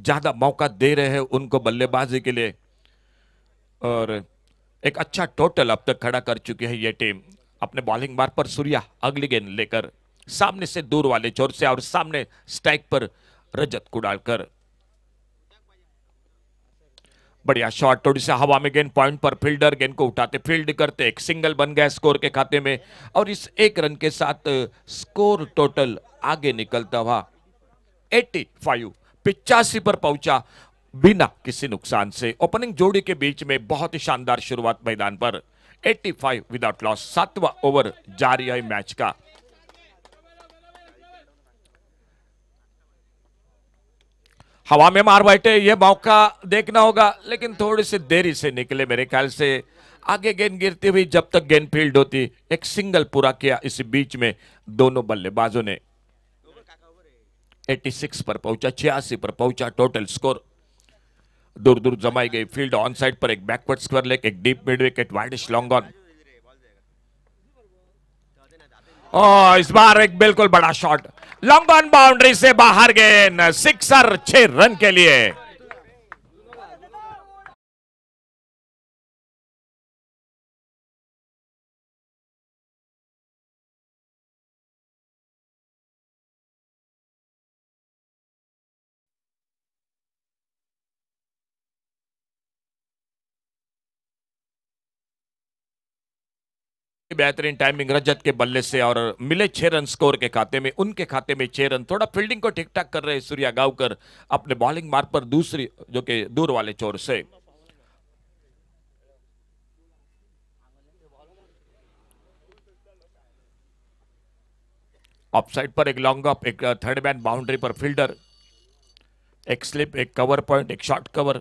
ज़्यादा मौका दे रहे हैं उनको बल्लेबाजी के लिए और एक अच्छा टोटल अब तक खड़ा कर चुकी है ये टीम अपने बॉलिंग मार्ग पर सूर्या अगली गेंद लेकर सामने से दूर वाले चोर से और सामने स्ट्राइक पर रजत को डालकर बढ़िया शॉट थोड़ी सा हवा में गेंद पॉइंट पर फील्डर गेंद को उठाते फील्ड करते एक सिंगल बन गया स्कोर के खाते में और इस एक रन के साथ स्कोर टोटल आगे निकलता हुआ 85 पिचासी पर पहुंचा बिना किसी नुकसान से ओपनिंग जोड़ी के बीच में बहुत ही शानदार शुरुआत मैदान पर फाइव विदाउट लॉस सातवा ओवर जारी है मैच का हवा में मार बैठे ये मौका देखना होगा लेकिन थोड़ी सी देरी से निकले मेरे ख्याल से आगे गेंद गिरती हुई जब तक गेंद फील्ड होती एक सिंगल पूरा किया इस बीच में दोनों बल्लेबाजों ने 86 पर पहुंचा छियासी पर पहुंचा टोटल स्कोर दूर दूर जमाई गई फील्ड ऑन साइड पर एक बैकवर्ड स्क्वायर लेक एक deep mid wicket widish long on इस बार एक बिल्कुल बड़ा शॉट लॉन्ग ऑन बाउंड्री से बाहर गेंद सिक्सर छह रन के लिए बेहतरीन टाइमिंग रजत के बल्ले से और मिले छह रन स्कोर के खाते में उनके खाते में छह रन थोड़ा फील्डिंग को ठीक ठाक कर रहे सूर्या गांवकर अपने बॉलिंग मार्ग पर दूसरी जो कि दूर वाले चोर से ऑफ साइड पर एक लॉन्ग ऑफ एक थर्ड मैन बाउंड्री पर फील्डर एक स्लिप एक कवर पॉइंट एक शॉर्ट कवर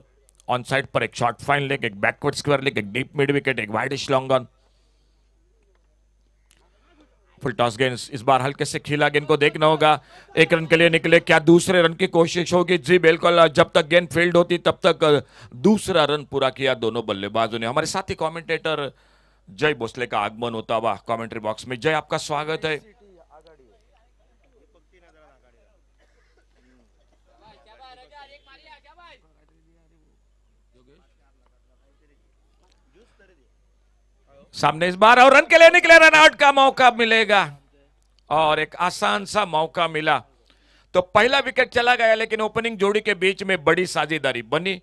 ऑन साइड पर एक शॉर्ट फाइन लेग एक बैकवर्ड स्क्वायर लेग एक डीप मिड विकेट एक widish long on full toss गेंद इस बार हल्के से खेला गेंद को देखना होगा एक रन के लिए निकले क्या दूसरे रन की कोशिश होगी जी बिल्कुल जब तक गेंद फील्ड होती तब तक दूसरा रन पूरा किया दोनों बल्लेबाजों ने हमारे साथी कमेंटेटर जय भोसले का आगमन होता हुआ कमेंट्री बॉक्स में जय आपका स्वागत है सामने इस बार और रन के लिए निकले रन आउट का मौका मिलेगा और एक आसान सा मौका मिला तो पहला विकेट चला गया लेकिन ओपनिंग जोड़ी के बीच में बड़ी साझेदारी बनी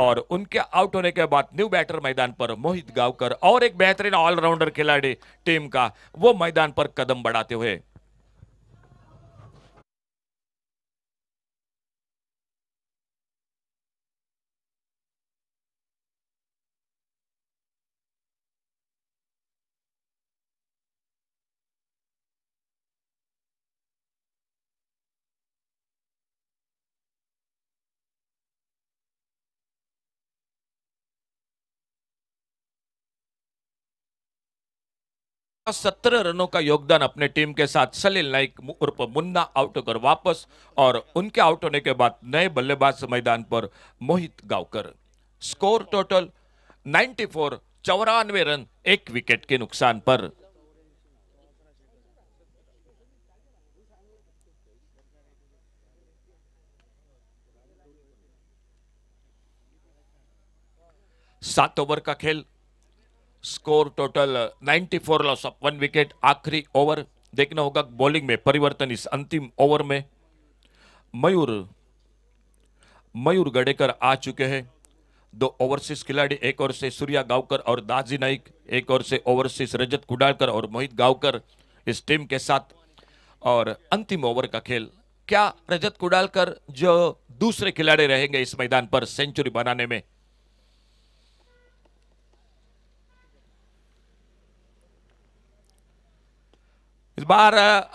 और उनके आउट होने के बाद न्यू बैटर मैदान पर मोहित गांवकर और एक बेहतरीन ऑलराउंडर खिलाड़ी टीम का वो मैदान पर कदम बढ़ाते हुए सत्रह रनों का योगदान अपने टीम के साथ सलील नाइक उर्फ मुन्ना आउट होकर वापस और उनके आउट होने के बाद नए बल्लेबाज मैदान पर Mohit Gaonkar score total 94 four चौरानवे रन एक विकेट के नुकसान पर सात ओवर का खेल score total 94 loss of one wicket आखिरी ओवर देखना होगा बॉलिंग में परिवर्तन इस अंतिम ओवर में मयूर मयूर गडेकर आ चुके हैं दो ओवरसीज खिलाड़ी एक ओर से सूर्या गांवकर और दाजी नाइक एक ओर से ओवरसीज रजत कुडालकर और मोहित गांवकर इस टीम के साथ और अंतिम ओवर का खेल क्या रजत कुडालकर जो दूसरे खिलाड़ी रहेंगे इस मैदान पर सेंचुरी बनाने में इस बार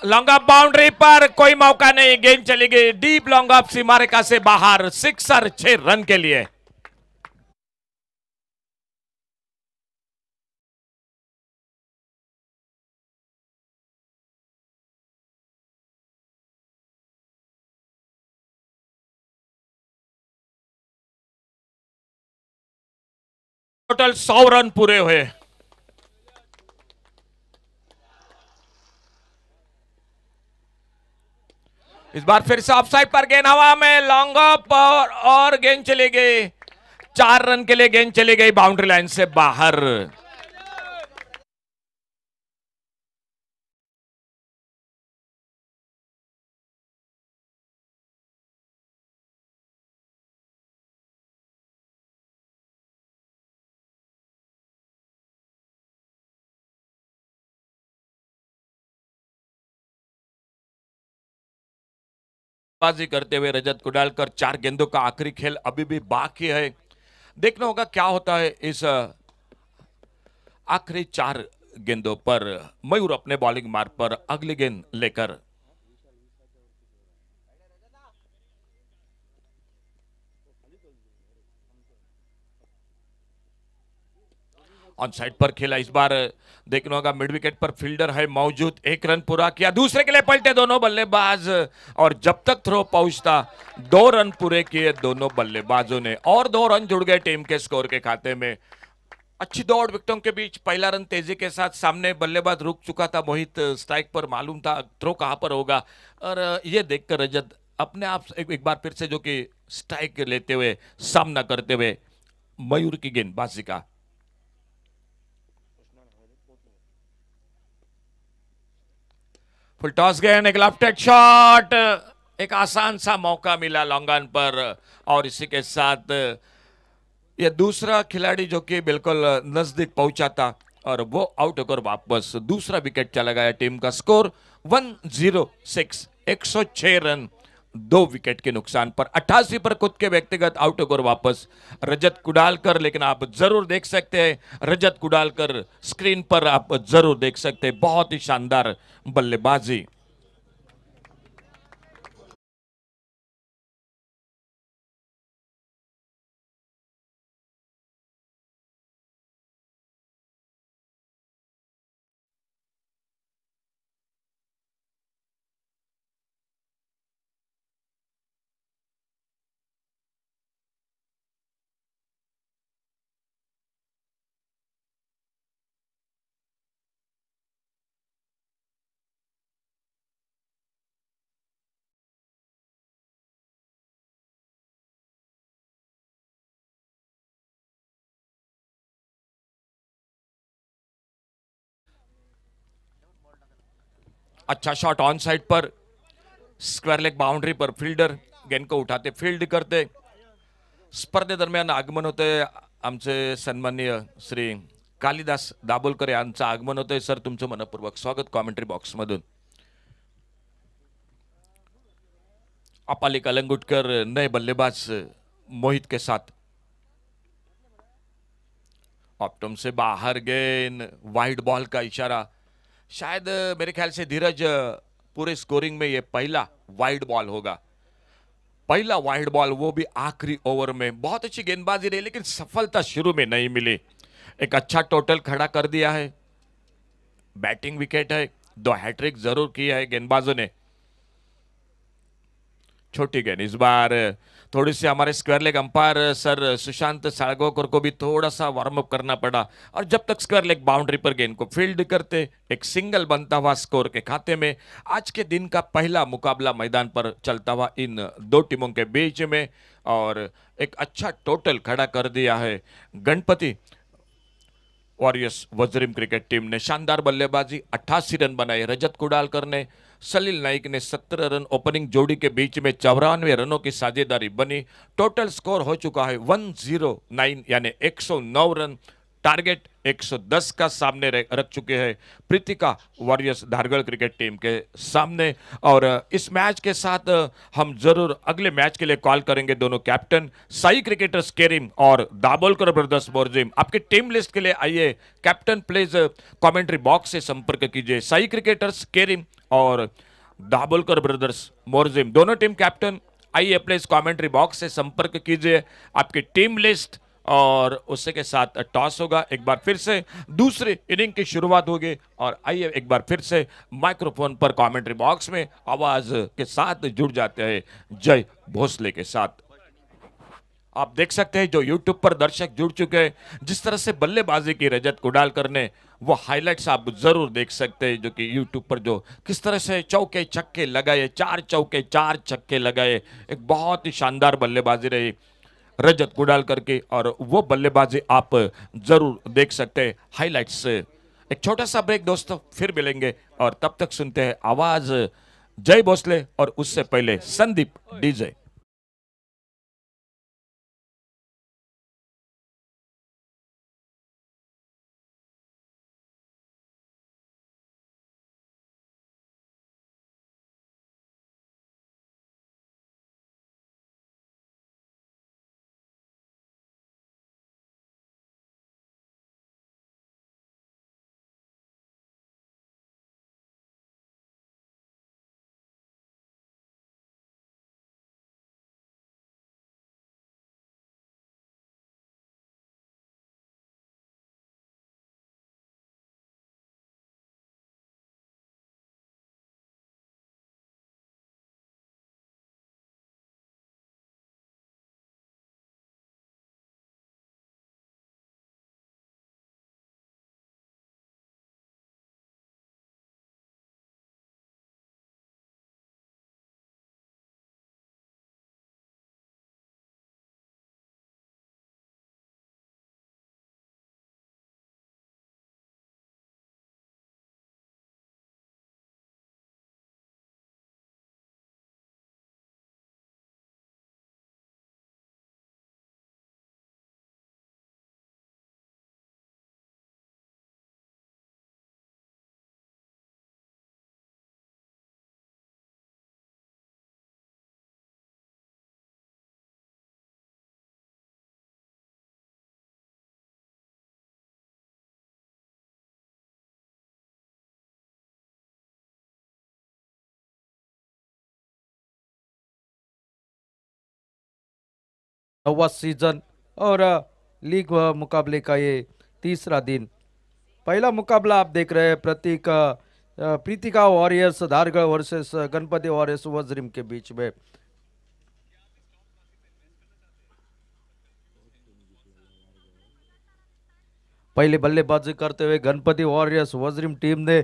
लॉन्ग ऑफ बाउंड्री पर कोई मौका नहीं गेंद चली गई डीप लॉन्ग ऑफ सीमारेखा से बाहर सिक्सर छह रन के लिए टोटल सौ रन पूरे हुए इस बार फिर से ऑफ साइड पर गेंद हवा में लॉन्ग ऑफ और, और गेंद चली गई चार रन के लिए गेंद चली गई बाउंड्री लाइन से बाहर बाजी करते हुए रजत कुडालकर चार गेंदों का आखिरी खेल अभी भी बाकी है देखना होगा क्या होता है इस आखिरी चार गेंदों पर मयूर अपने बॉलिंग मार्ग पर अगली गेंद लेकर ऑन साइड पर खेला इस बार देखना होगा मिड विकेट पर फील्डर है मौजूद एक रन पूरा किया दूसरे के लिए पलटे दोनों बल्लेबाज और जब तक थ्रो पहुंचता दो रन पूरे किए दोनों बल्लेबाजों ने और दो रन जुड़ गए टीम के स्कोर के खाते में अच्छी दौड़ विकटों के बीच पहला रन तेजी के साथ सामने बल्लेबाज रुक चुका था मोहित स्ट्राइक पर मालूम था थ्रो कहां पर होगा और ये देखकर रजत अपने आप एक, एक बार फिर से जो कि स्ट्राइक लेते हुए सामना करते हुए मयूर की गेंदबाजी का फुल टॉस गए एक लेफ्ट शॉट एक आसान सा मौका मिला लॉन्गन पर और इसी के साथ यह दूसरा खिलाड़ी जो कि बिल्कुल नजदीक पहुंचा था और वो आउट होकर वापस दूसरा विकेट चला गया टीम का स्कोर 106 106 रन दो विकेट के नुकसान पर 88 पर खुद के व्यक्तिगत आउट होकर वापस रजत कुडालकर लेकिन आप जरूर देख सकते हैं रजत कुडालकर स्क्रीन पर आप जरूर देख सकते हैं बहुत ही शानदार बल्लेबाजी अच्छा शॉट ऑन साइड पर स्क्वायर लेग बाउंड्री पर फील्डर गेंद को उठाते फील्ड करते स्पर्धे दरमियान आगमन होते आमचे सन्माननीय श्री कालिदास दाभोलकर आगमन होते सर तुम मनपूर्वक स्वागत कॉमेंट्री बॉक्समधून अपालिक अलंगुटकर नए बल्लेबाज मोहित के साथ ऑप्टम से बाहर गेंद वाइड बॉल का इशारा शायद मेरे ख्याल से धीरज पूरे स्कोरिंग में ये पहला वाइड बॉल होगा पहला वाइड बॉल वो भी आखिरी ओवर में बहुत अच्छी गेंदबाजी रही लेकिन सफलता शुरू में नहीं मिली एक अच्छा टोटल खड़ा कर दिया है बैटिंग विकेट है दो हैट्रिक जरूर किया है गेंदबाजों ने छोटी गेंद इस बार थोड़ी सी हमारे square leg umpire sir Sushant Sadgokar को भी थोड़ा सा वार्म अप करना पड़ा और जब तक स्क्वायर लेग बाउंड्री पर गेंद को फील्ड करते एक सिंगल बनता हुआ स्कोर के खाते में आज के दिन का पहला मुकाबला मैदान पर चलता हुआ इन दो टीमों के बीच में और एक अच्छा टोटल खड़ा कर दिया है Ganpati warriors Wajrim cricket team ने शानदार बल्लेबाजी अट्ठासी रन बनाए रजत कुडालकर ने सलील नाइक ने 17 रन ओपनिंग जोड़ी के बीच में चौरानवे रनों की साझेदारी बनी टोटल स्कोर हो चुका है 109 यानी 109 रन टारगेट 110 का सामने रख चुके हैं Preetika warriors Dhargal cricket team के सामने और इस मैच के साथ हम जरूर अगले मैच के लिए कॉल करेंगे दोनों कैप्टन साई क्रिकेटर्स केरिम और दाबोलकर ब्रदर्स बोरजिम आपकी टीम लिस्ट के लिए आइए कैप्टन प्लीज कमेंट्री बॉक्स से संपर्क कीजिए साई क्रिकेटर्स केरिम और दाबोलकर ब्रदर्स मोरजिम दोनों टीम कैप्टन आइए प्लेस कमेंट्री बॉक्स से संपर्क कीजिए आपकी टीम लिस्ट और उससे के साथ टॉस होगा एक बार फिर से दूसरे इनिंग की शुरुआत होगी और आइए एक बार फिर से माइक्रोफोन पर कमेंट्री बॉक्स में आवाज के साथ जुड़ जाते हैं जय भोसले के साथ आप देख सकते हैं जो यूट्यूब पर दर्शक जुड़ चुके हैं जिस तरह से बल्लेबाजी की रजत कुडालकर ने वो हाइलाइट्स आप ज़रूर देख सकते हैं जो कि यूट्यूब पर जो किस तरह से चौके छक्के लगाए चार चौके चार छक्के लगाए एक बहुत ही शानदार बल्लेबाजी रही रजत कुडाल करके और वो बल्लेबाजी आप ज़रूर देख सकते हैं हाईलाइट्स एक छोटा सा ब्रेक दोस्तों फिर मिलेंगे और तब तक सुनते हैं आवाज़ जय भोसले और उससे पहले संदीप डीजे नवा सीजन और लीग मुकाबले का ये तीसरा दिन पहला मुकाबला आप देख रहे हैं Prateek Preetika warriors Dhargal versus Ganpati warriors वज्रिम के बीच में पहले बल्लेबाजी करते हुए गणपति वॉरियर्स वज्रिम टीम ने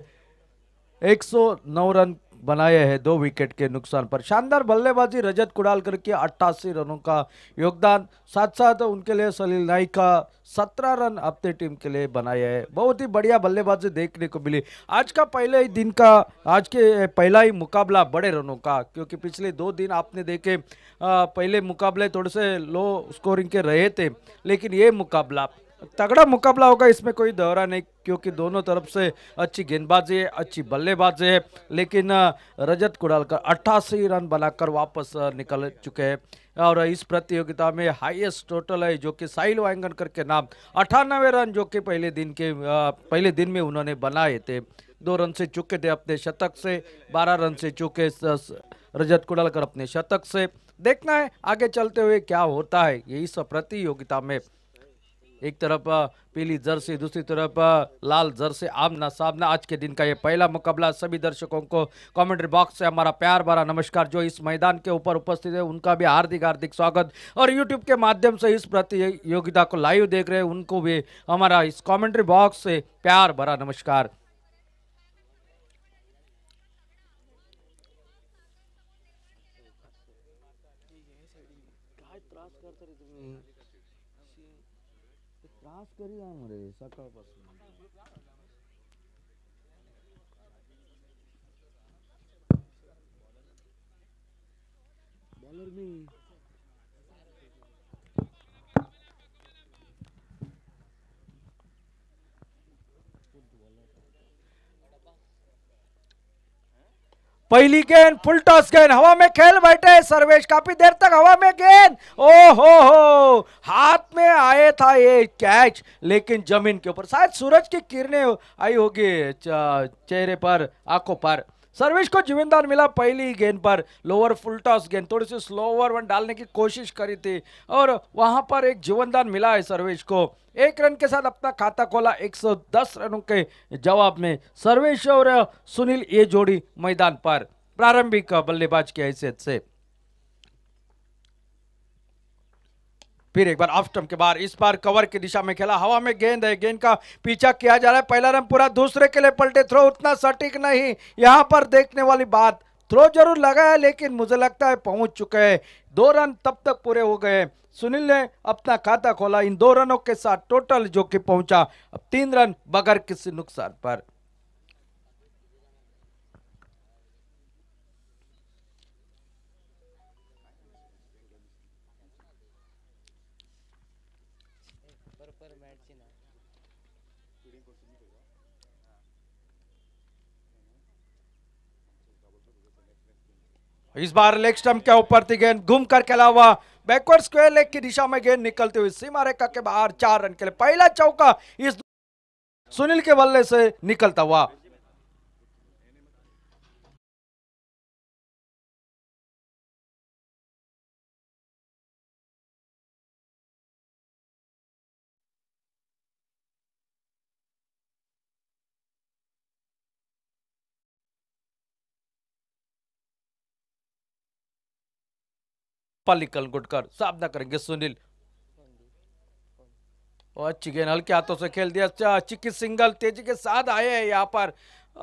109 रन बनाए हैं दो विकेट के नुकसान पर शानदार बल्लेबाजी रजत कुड़ालकर के अट्ठासी रनों का योगदान साथ साथ उनके लिए सलील नाई का सत्रह रन अपनी टीम के लिए बनाया है बहुत ही बढ़िया बल्लेबाजी देखने को मिली आज का पहले ही दिन का आज के पहला ही मुकाबला बड़े रनों का क्योंकि पिछले दो दिन आपने देखे पहले मुकाबले थोड़े से लो स्कोरिंग के रहे थे लेकिन ये मुकाबला तगड़ा मुकाबला होगा इसमें कोई दौरा नहीं क्योंकि दोनों तरफ से अच्छी गेंदबाजी है अच्छी बल्लेबाजी है लेकिन रजत कुड़ालकर अट्ठासी रन बनाकर वापस निकल चुके हैं और इस प्रतियोगिता में हाईएस्ट टोटल है जो कि साहिल वायंगनकर के नाम अठानवे रन जो कि पहले दिन के पहले दिन में उन्होंने बनाए थे दो रन से चुके थे अपने शतक से बारह रन से चुके रजत कुड़ालकर अपने शतक से देखना है आगे चलते हुए क्या होता है ये इस प्रतियोगिता में एक तरफ पीली जर्सी दूसरी तरफ लाल जर्सी आमना सामना आज के दिन का ये पहला मुकाबला सभी दर्शकों को कमेंट्री बॉक्स से हमारा प्यार भरा नमस्कार जो इस मैदान के ऊपर उपस्थित है उनका भी हार्दिक हार्दिक स्वागत और यूट्यूब के माध्यम से इस प्रतियोगिता को लाइव देख रहे हैं उनको भी हमारा इस कॉमेंट्री बॉक्स से प्यार भरा नमस्कार தெரியும் ஒரு சக்கா பசங்க பாலர் पहली गेंद फुल टॉस गेंद हवा में खेल बैठे सर्वेश काफी देर तक हवा में गेंद ओ हो हो हाथ में आए था ये कैच लेकिन जमीन के ऊपर शायद सूरज की किरणें आई होगी चेहरे पर आंखों पर सर्विस को जीवनदान मिला पहली गेंद पर लोअर फुल टॉस गेंद थोड़ी सी स्लोवर वन डालने की कोशिश करी थी और वहां पर एक जीवनदान मिला है सर्वेश को एक रन के साथ अपना खाता खोला 110 रनों के जवाब में सर्वेश और सुनील ये जोड़ी मैदान पर प्रारंभिक बल्लेबाज की हैसियत से फिर एक बार ऑफ स्टम्प के बाहर इस बार कवर की दिशा में खेला हवा में गेंद है गेंद का पीछा किया जा रहा है पहला रन पूरा दूसरे के लिए पलटे थ्रो उतना सटीक नहीं यहाँ पर देखने वाली बात थ्रो जरूर लगा है लेकिन मुझे लगता है पहुंच चुके हैं दो रन तब तक पूरे हो गए सुनील ने अपना खाता खोला इन दो रनों के साथ टोटल जो कि पहुंचा अब तीन रन बगैर किसी नुकसान पर इस बार लेग स्टम्प के ऊपर थी गेंद घूम कर के अलावा बैकवर्ड स्क्वायर लेग की दिशा में गेंद निकलती हुई सीमा रेखा के बाहर चार रन के लिए पहला चौका इस सुनील के बल्ले से निकलता हुआ पल्लिकल गुटकर सामना करेंगे सुनील और चिकेन हल्के हाथों से खेल दिया अच्छा चिक्की सिंगल तेजी के साथ आए हैं यहाँ पर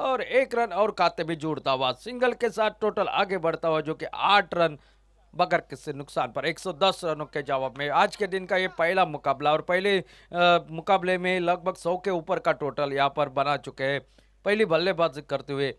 और एक रन और काते भी जोड़ता हुआ सिंगल के साथ टोटल आगे बढ़ता हुआ जो कि आठ रन बगैर किसी नुकसान पर 110 रनों के जवाब में आज के दिन का ये पहला मुकाबला और पहले आ, मुकाबले में लगभग 100 के ऊपर का टोटल यहाँ पर बना चुके हैं पहली बल्लेबाजी करते हुए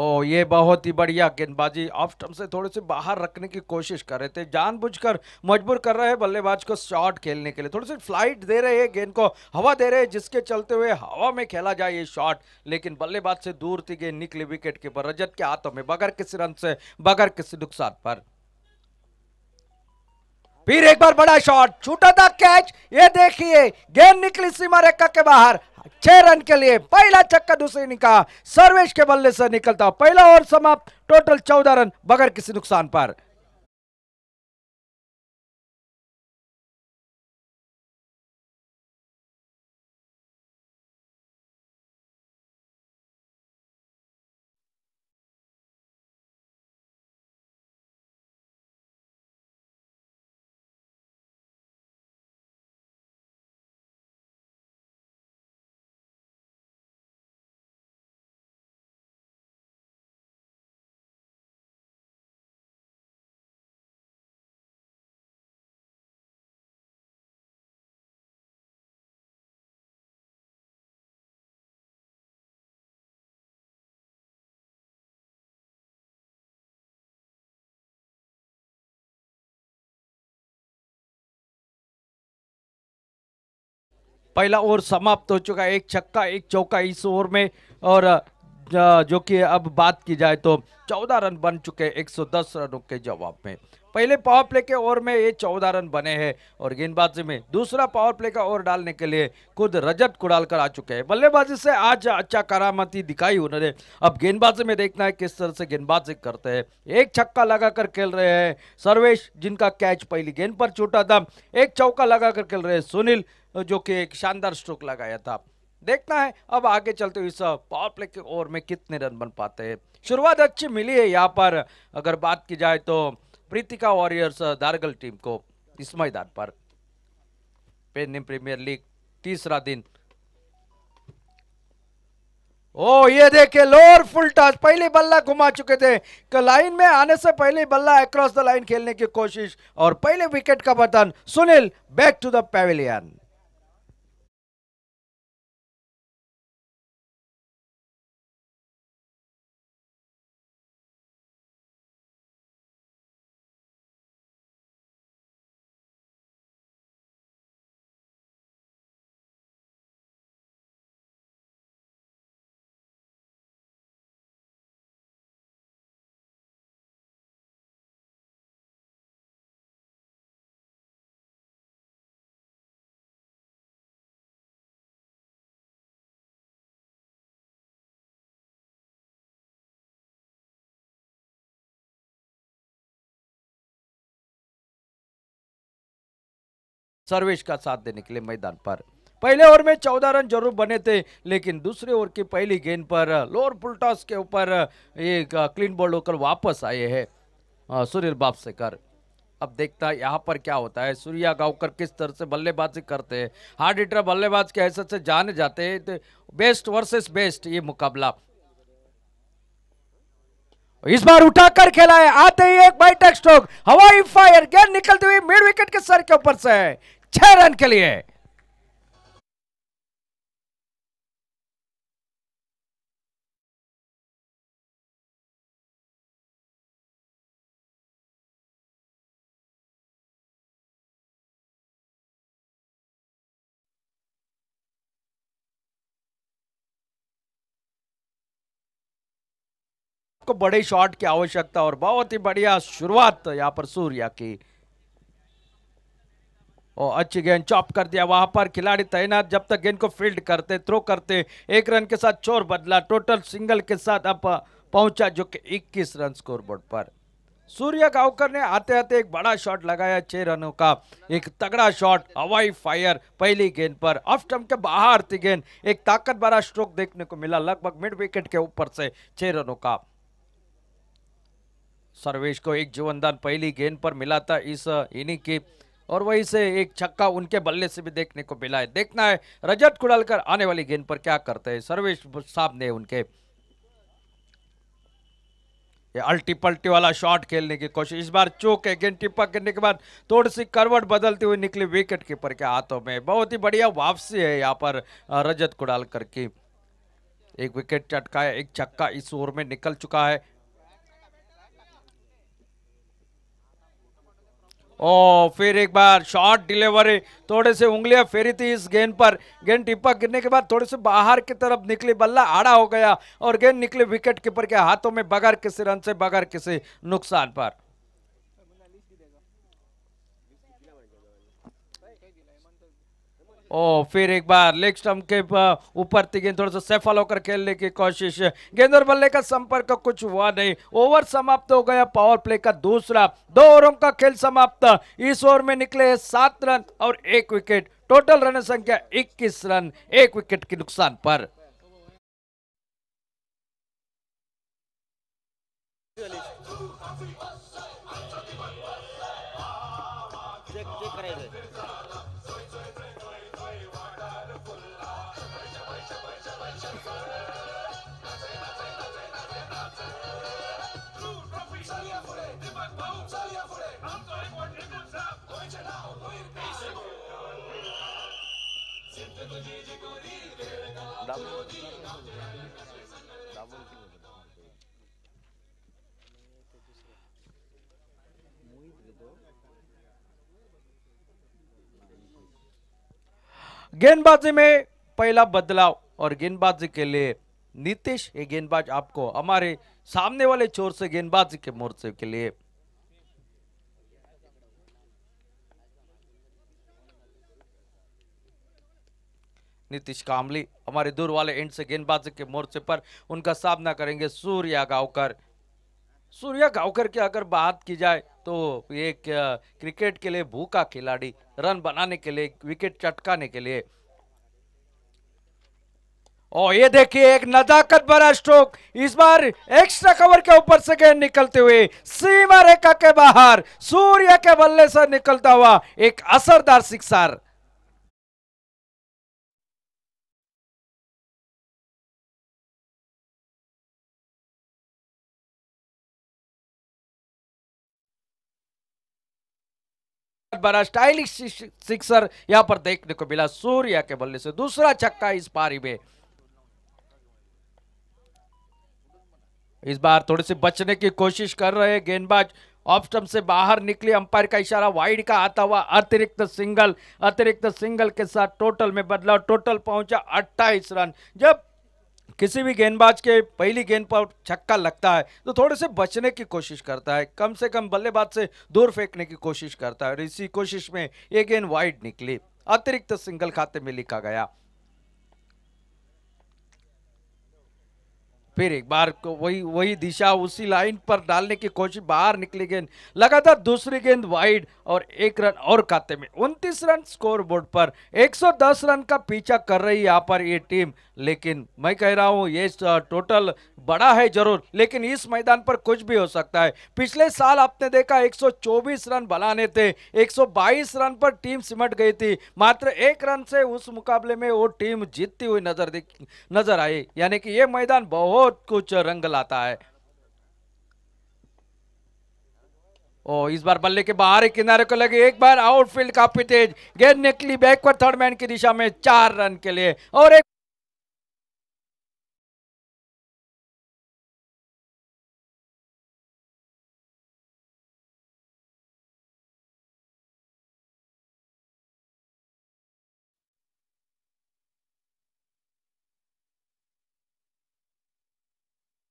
ओ ये बहुत ही बढ़िया गेंदबाजी ऑफ स्टम्प से थोड़े से बाहर रखने की कोशिश कर रहे थे जानबूझकर मजबूर कर रहे हैं बल्लेबाज को शॉट खेलने के लिए थोड़ी सी फ्लाइट दे रहे हैं गेंद को हवा दे रहे हैं जिसके चलते हुए हवा में खेला जाए ये शॉट लेकिन बल्लेबाज से दूर थी गेंद निकली विकेट कीपर रजत के हाथों में बगैर किसी रन से बगैर किसी नुकसान पर फिर एक बार बड़ा शॉट छूटा था कैच ये देखिए गेंद निकली सीमा रेखा के बाहर छह रन के लिए पहला चक्का दूसरी निकाह सर्वेश के बल्ले से निकलता पहला और समाप्त टोटल चौदह रन बगैर किसी नुकसान पर पहला ओवर समाप्त हो चुका है एक छक्का एक चौका इस ओवर में और जो कि अब बात की जाए तो 14 रन बन चुके 110 रनों के जवाब में पहले पावर प्ले के ओवर में ये चौदह रन बने हैं और गेंदबाजी में दूसरा पावर प्ले का ओवर डालने के लिए खुद रजत कुड़ालकर आ चुके हैं बल्लेबाजी से आज अच्छा करामती दिखाई उन्होंने अब गेंदबाजी में देखना है किस तरह से गेंदबाजी करते हैं एक छक्का लगाकर खेल रहे हैं सर्वेश जिनका कैच पहली गेंद पर छूटा था एक चौका लगाकर खेल रहे हैं सुनील जो कि एक शानदार स्ट्रोक लगाया था देखना है अब आगे चलते हुए पावर प्ले के ओवर में कितने रन बन पाते हैं शुरुआत अच्छी मिली है यहाँ पर अगर बात की जाए तो प्रीतिका वॉरियर्स दारगल टीम को इस मैदान पर पेनिम प्रीमियर लीग तीसरा दिन ओ ये देखे लोअर फुल टच पहले बल्ला घुमा चुके थे लाइन में आने से पहले बल्ला अक्रॉस द लाइन खेलने की कोशिश और पहले विकेट का बटन Sunil back to the pavilion Sarvesh का साथ देने के लिए मैदान पर पहले ओवर में चौदह रन जरूर बने थे लेकिन दूसरे ओवर की पहली गेंद पर लोअर पुलटॉस के ऊपर एक क्लीन बॉल होकर वापस आए हैं सुनील बापसेकर अब देखता है यहाँ पर क्या होता है सूर्या गावकर किस तरह से बल्लेबाजी करते हैं हार्ड हिटर बल्लेबाज के हैसियत से जाने जाते हैं तो बेस्ट वर्सेस बेस्ट ये मुकाबला इस बार उठाकर खेला है आते ही एक बाइटेक स्ट्रोक हवाई फायर गेंद निकलती हुई मिड विकेट के सर के ऊपर से छह रन के लिए को बड़े शॉट की आवश्यकता और बहुत ही बढ़िया शुरुआत यहां पर सूर्या की और अच्छी गेंद चॉप कर दिया वहां पर खिलाड़ी तैनात जब तक गेंद को फील्ड करते थ्रो करते एक रन के साथ चोर बदला टोटल सिंगल के साथ अब पहुंचा जो कि इक्कीस रन स्कोरबोर्ड पर सूर्य गावकर ने आते आते एक बड़ा शॉट लगाया छह रनों का एक तगड़ा शॉट हवाई फायर पहली गेंद पर ऑफ स्टम्प के बाहर थी गेंद एक ताकत भरा स्ट्रोक देखने को मिला लगभग मिड विकेट के ऊपर से छह रनों का सर्वेश को एक जीवनदान पहली गेंद पर मिला था इस इनिंग की और वही से एक छक्का उनके बल्ले से भी देखने को मिला है देखना है रजत कुड़ालकर आने वाली गेंद पर क्या करते हैं सर्वेश ने उनके ये अल्टी पल्टी वाला शॉट खेलने की कोशिश इस बार चौक है गेंद टिप्पा करने के बाद थोड़ी सी करवट बदलती हुई निकली विकेट कीपर के हाथों में बहुत ही बढ़िया वापसी है यहाँ पर रजत कुड़ालकर की एक विकेट चटका है एक छक्का इस ओवर में निकल चुका है ओ फिर एक बार शॉर्ट डिलीवरी थोड़े से उंगलियां फेरी थी इस गेंद पर गेंद टिप्पा गिरने के बाद थोड़े से बाहर की तरफ निकली बल्ला आड़ा हो गया और गेंद निकली विकेट कीपर के हाथों में बगैर किसी रन से बगैर किसी नुकसान पर ओ फिर एक बार लेग स्टम्प के ऊपर थी गेंद थोड़ा सा सफल होकर खेलने की कोशिश गेंद और बल्ले का संपर्क कुछ हुआ नहीं ओवर समाप्त हो गया पावर प्ले का दूसरा दो ओवरों का खेल समाप्त इस ओवर में निकले सात रन और एक विकेट टोटल रन संख्या 21 रन एक विकेट के नुकसान पर गेंदबाजी में पहला बदलाव और गेंदबाजी के लिए नीतीश ये गेंदबाज आपको हमारे सामने वाले चोर से गेंदबाजी के मोर्चे के लिए नीतीश कामली हमारे दूर वाले एंड से गेंदबाजी के मोर्चे पर उनका सामना करेंगे सूर्या गावकर सूर्या गावकर की अगर बात की जाए तो एक क्रिकेट के लिए भूखा खिलाड़ी रन बनाने के लिए विकेट चटकाने के लिए और ये देखिए एक नजाकत भरा स्ट्रोक इस बार एक्स्ट्रा कवर के ऊपर से गेंद निकलते हुए सीमा रेखा के बाहर सूर्य के बल्ले से निकलता हुआ एक असरदार सिक्सार बड़ा स्टाइलिश सिक्सर यहां पर देखने को मिला सूर्य के बल्ले से दूसरा छक्का इस पारी में इस बार थोड़ी सी बचने की कोशिश कर रहे गेंदबाज ऑप्शन से बाहर निकले अंपायर का इशारा वाइड का आता हुआ अतिरिक्त सिंगल अतिरिक्त सिंगल के साथ टोटल में बदलाव टोटल पहुंचा 28 रन जब किसी भी गेंदबाज के पहली गेंद पर छक्का लगता है तो थोड़े से बचने की कोशिश करता है कम से कम बल्लेबाज से दूर फेंकने की कोशिश करता है और इसी कोशिश में ये गेंद वाइड निकली अतिरिक्त सिंगल खाते में लिखा गया फिर एक बार वही वही दिशा उसी लाइन पर डालने की कोशिश बाहर निकली गेंद लगातार दूसरी गेंद वाइड और एक रन और खाते में उनतीस रन स्कोर बोर्ड पर 110 रन का पीछा कर रही यहाँ पर ये टीम लेकिन मैं कह रहा हूँ ये टोटल बड़ा है जरूर लेकिन इस मैदान पर कुछ भी हो सकता है पिछले साल आपने देखा एक रन बनाने थे एक रन पर टीम सिमट गई थी मात्र एक रन से उस मुकाबले में वो टीम जीतती हुई नजर नजर आई यानी कि ये मैदान बहुत बहुत कुछ रंग लाता है ओ इस बार बल्ले के बाहर किनारे को लगे एक बार आउटफील्ड काफी तेज गेंद निकली बैकवर्ड थर्ड मैन की दिशा में चार रन के लिए और एक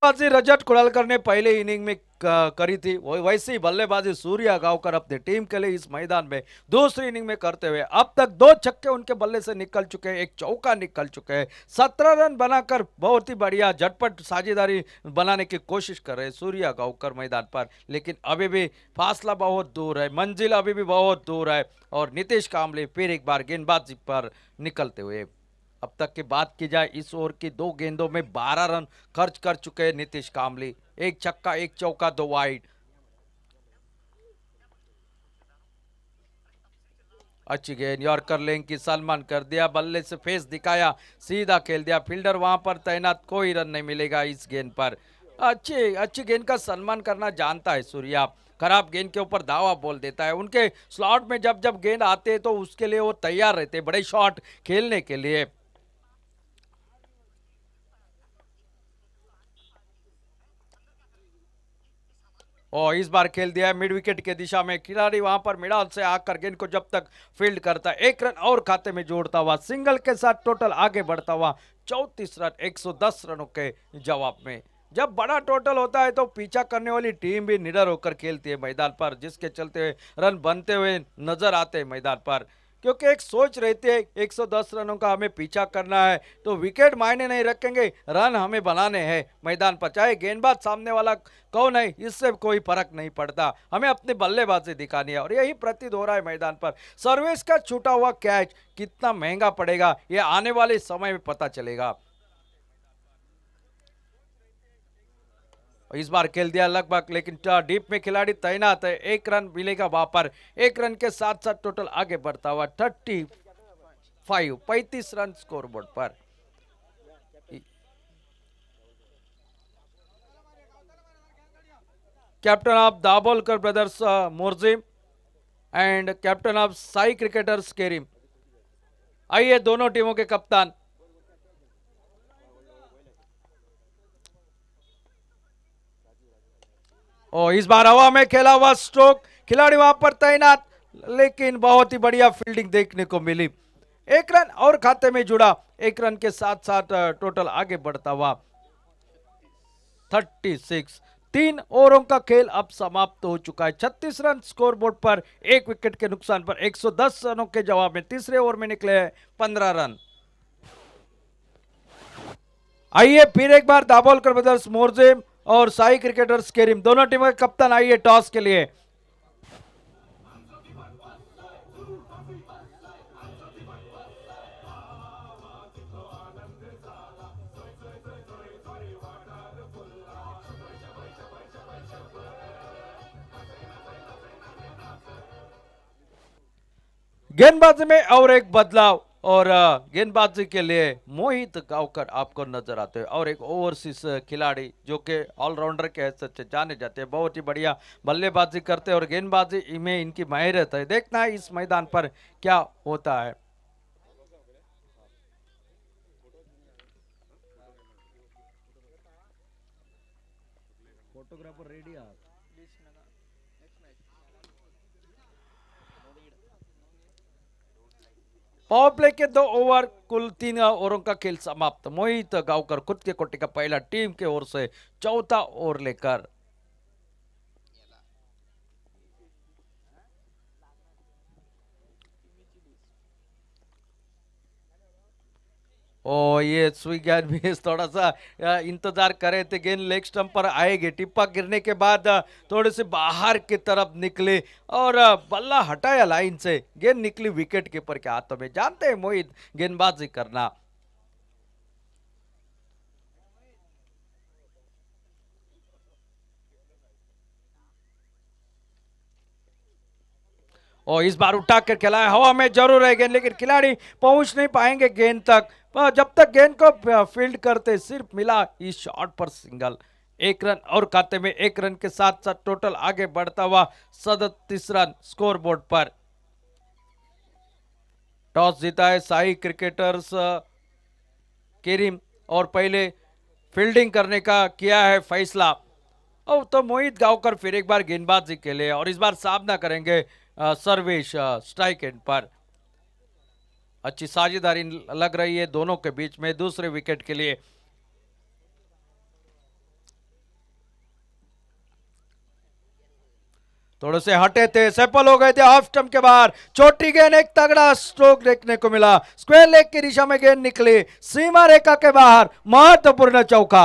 बल्लेबाजी रजत कुड़ालकर ने पहले इनिंग में करी थी वैसे ही बल्लेबाजी सूर्या गांवकर अपने टीम के लिए इस मैदान में दूसरी इनिंग में करते हुए अब तक दो छक्के उनके बल्ले से निकल चुके हैं एक चौका निकल चुके हैं सत्रह रन बनाकर बहुत ही बढ़िया झटपट साझेदारी बनाने की कोशिश कर रहे सूर्या गांवकर मैदान पर लेकिन अभी भी फासला बहुत दूर है मंजिल अभी भी बहुत दूर है और नीतीश कामले फिर एक बार गेंदबाजी पर निकलते हुए अब तक की बात की जाए इस ओवर की दो गेंदों में 12 रन खर्च कर चुके हैं नीतीश कामली एक छक्का एक चौका दो वाइड अच्छी गेंद यॉर्कर लेंग की सलमान कर दिया बल्ले से फेस दिखाया सीधा खेल दिया फील्डर वहां पर तैनात कोई रन नहीं मिलेगा इस गेंद पर अच्छी अच्छी गेंद का सम्मान करना जानता है सूर्या खराब गेंद के ऊपर दावा बोल देता है उनके स्लॉट में जब जब गेंद आते हैं तो उसके लिए वो तैयार रहते हैं बड़े शॉट खेलने के लिए और इस बार खेल दिया है मिड विकेट के दिशा में खिलाड़ी वहां पर मिडाल से आकर गेंद को जब तक फील्ड करता है एक रन और खाते में जोड़ता हुआ सिंगल के साथ टोटल आगे बढ़ता हुआ चौतीस रन 110 रनों के जवाब में जब बड़ा टोटल होता है तो पीछा करने वाली टीम भी निडर होकर खेलती है मैदान पर जिसके चलते रन बनते हुए नजर आते हैं मैदान पर क्योंकि एक सोच रहती है 110 रनों का हमें पीछा करना है तो विकेट मायने नहीं रखेंगे रन हमें बनाने हैं मैदान पर चाहे गेंदबाज सामने वाला कौन है इससे कोई फर्क नहीं पड़ता हमें अपनी बल्लेबाजी दिखानी है और यही प्रतीत हो रहा है मैदान पर सर्विस का छूटा हुआ कैच कितना महंगा पड़ेगा ये आने वाले समय में पता चलेगा इस बार खेल दिया लगभग लेकिन डीप में खिलाड़ी तैनात है एक रन मिलेगा वहां पर एक रन के साथ साथ टोटल आगे बढ़ता हुआ थर्टी फाइव पैंतीस रन स्कोरबोर्ड पर captain of Dabholkar brothers Morjim and captain of Sai cricketers Kerim आइए दोनों टीमों के कप्तान और इस बार हवा में खेला हुआ स्ट्रोक खिलाड़ी वहां पर तैनात लेकिन बहुत ही बढ़िया फील्डिंग देखने को मिली एक रन और खाते में जुड़ा एक रन के साथ साथ टोटल आगे बढ़ता हुआ 36 तीन ओवरों का खेल अब समाप्त हो चुका है 36 रन स्कोरबोर्ड पर एक विकेट के नुकसान पर 110 रनों के जवाब में तीसरे ओवर में निकले हैं 15 रन आइए फिर एक बार दाबोलकर ब्रदर्स मोरजेम और साई क्रिकेटर्स केरिम दोनों टीमों के कप्तान है टॉस के लिए गेंदबाजी में और एक बदलाव और गेंदबाजी के लिए मोहित गावकर आपको नजर आते हैं और एक ओवरसीज खिलाड़ी जो कि ऑलराउंडर के हिसाब से जाने जाते हैं बहुत ही बढ़िया बल्लेबाजी करते हैं और गेंदबाजी में इनकी माहिरत है देखना है इस मैदान पर क्या होता है पावर प्ले के दो ओवर कुल तीन ओवरों का खेल समाप्त मोहित गांवकर खुद के कोटे का पहला टीम के ओर से चौथा ओवर लेकर ओ ये स्वी भी थोड़ा सा इंतज़ार कर रहे थे गेंद लेग स्टम्प पर आएगी टिप्पा गिरने के बाद थोड़े से बाहर की तरफ निकले और बल्ला हटाया लाइन से गेंद निकली विकेट कीपर के हाथों में जानते हैं मोहित गेंदबाजी करना और इस बार उठा कर खिलाया हवा में जरूर है गेंद लेकिन खिलाड़ी पहुंच नहीं पाएंगे गेंद तक हाँ, जब तक गेंद को फील्ड करते सिर्फ मिला इस शॉट पर सिंगल एक रन और खाते में एक रन के साथ साथ टोटल आगे बढ़ता हुआ सदतीस रन स्कोर बोर्ड पर टॉस जीता है शाही क्रिकेटर्स केरिम और पहले फील्डिंग करने का किया है फैसला और तो मोहित गांवकर फिर एक बार गेंदबाजी के लिए और इस बार सामना करेंगे सर्वेश स्ट्राइक एंड पर अच्छी साझेदारी लग रही है दोनों के बीच में दूसरे विकेट के लिए थोड़े से हटे थे सेपल हो गए थे हाफ स्टम्प के बाहर चोटी गेंद एक तगड़ा स्ट्रोक देखने को मिला स्क्वेयर लेग की दिशा में गेंद निकली सीमा रेखा के बाहर महत्वपूर्ण चौका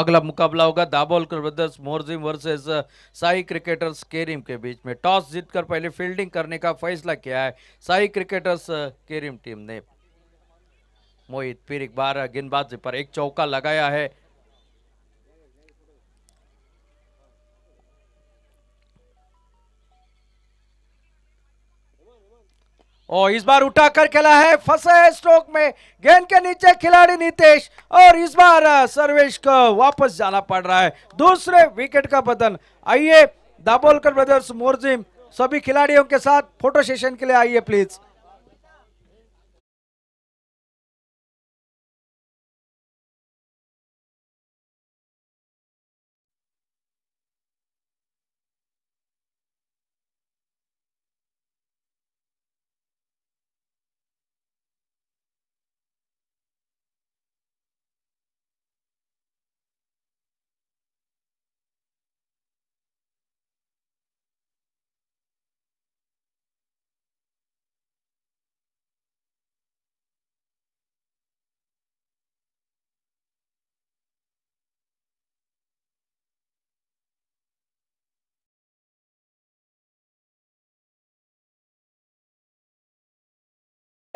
अगला मुकाबला होगा Dabholkar brothers Morjim versus Sai cricketers Kerim के बीच में टॉस जीतकर पहले फील्डिंग करने का फैसला किया है साई क्रिकेटर्स केरिम टीम ने मोहित फिर एक बार गेंदबाजी पर एक चौका लगाया है और इस बार उठा कर खेला है फंसे स्ट्रोक में गेंद के नीचे खिलाड़ी नीतेश और इस बार सर्वेश को वापस जाना पड़ रहा है दूसरे विकेट का बदन आइए दाबोलकर ब्रदर्स मोरजिम सभी खिलाड़ियों के साथ फोटो सेशन के लिए आइए प्लीज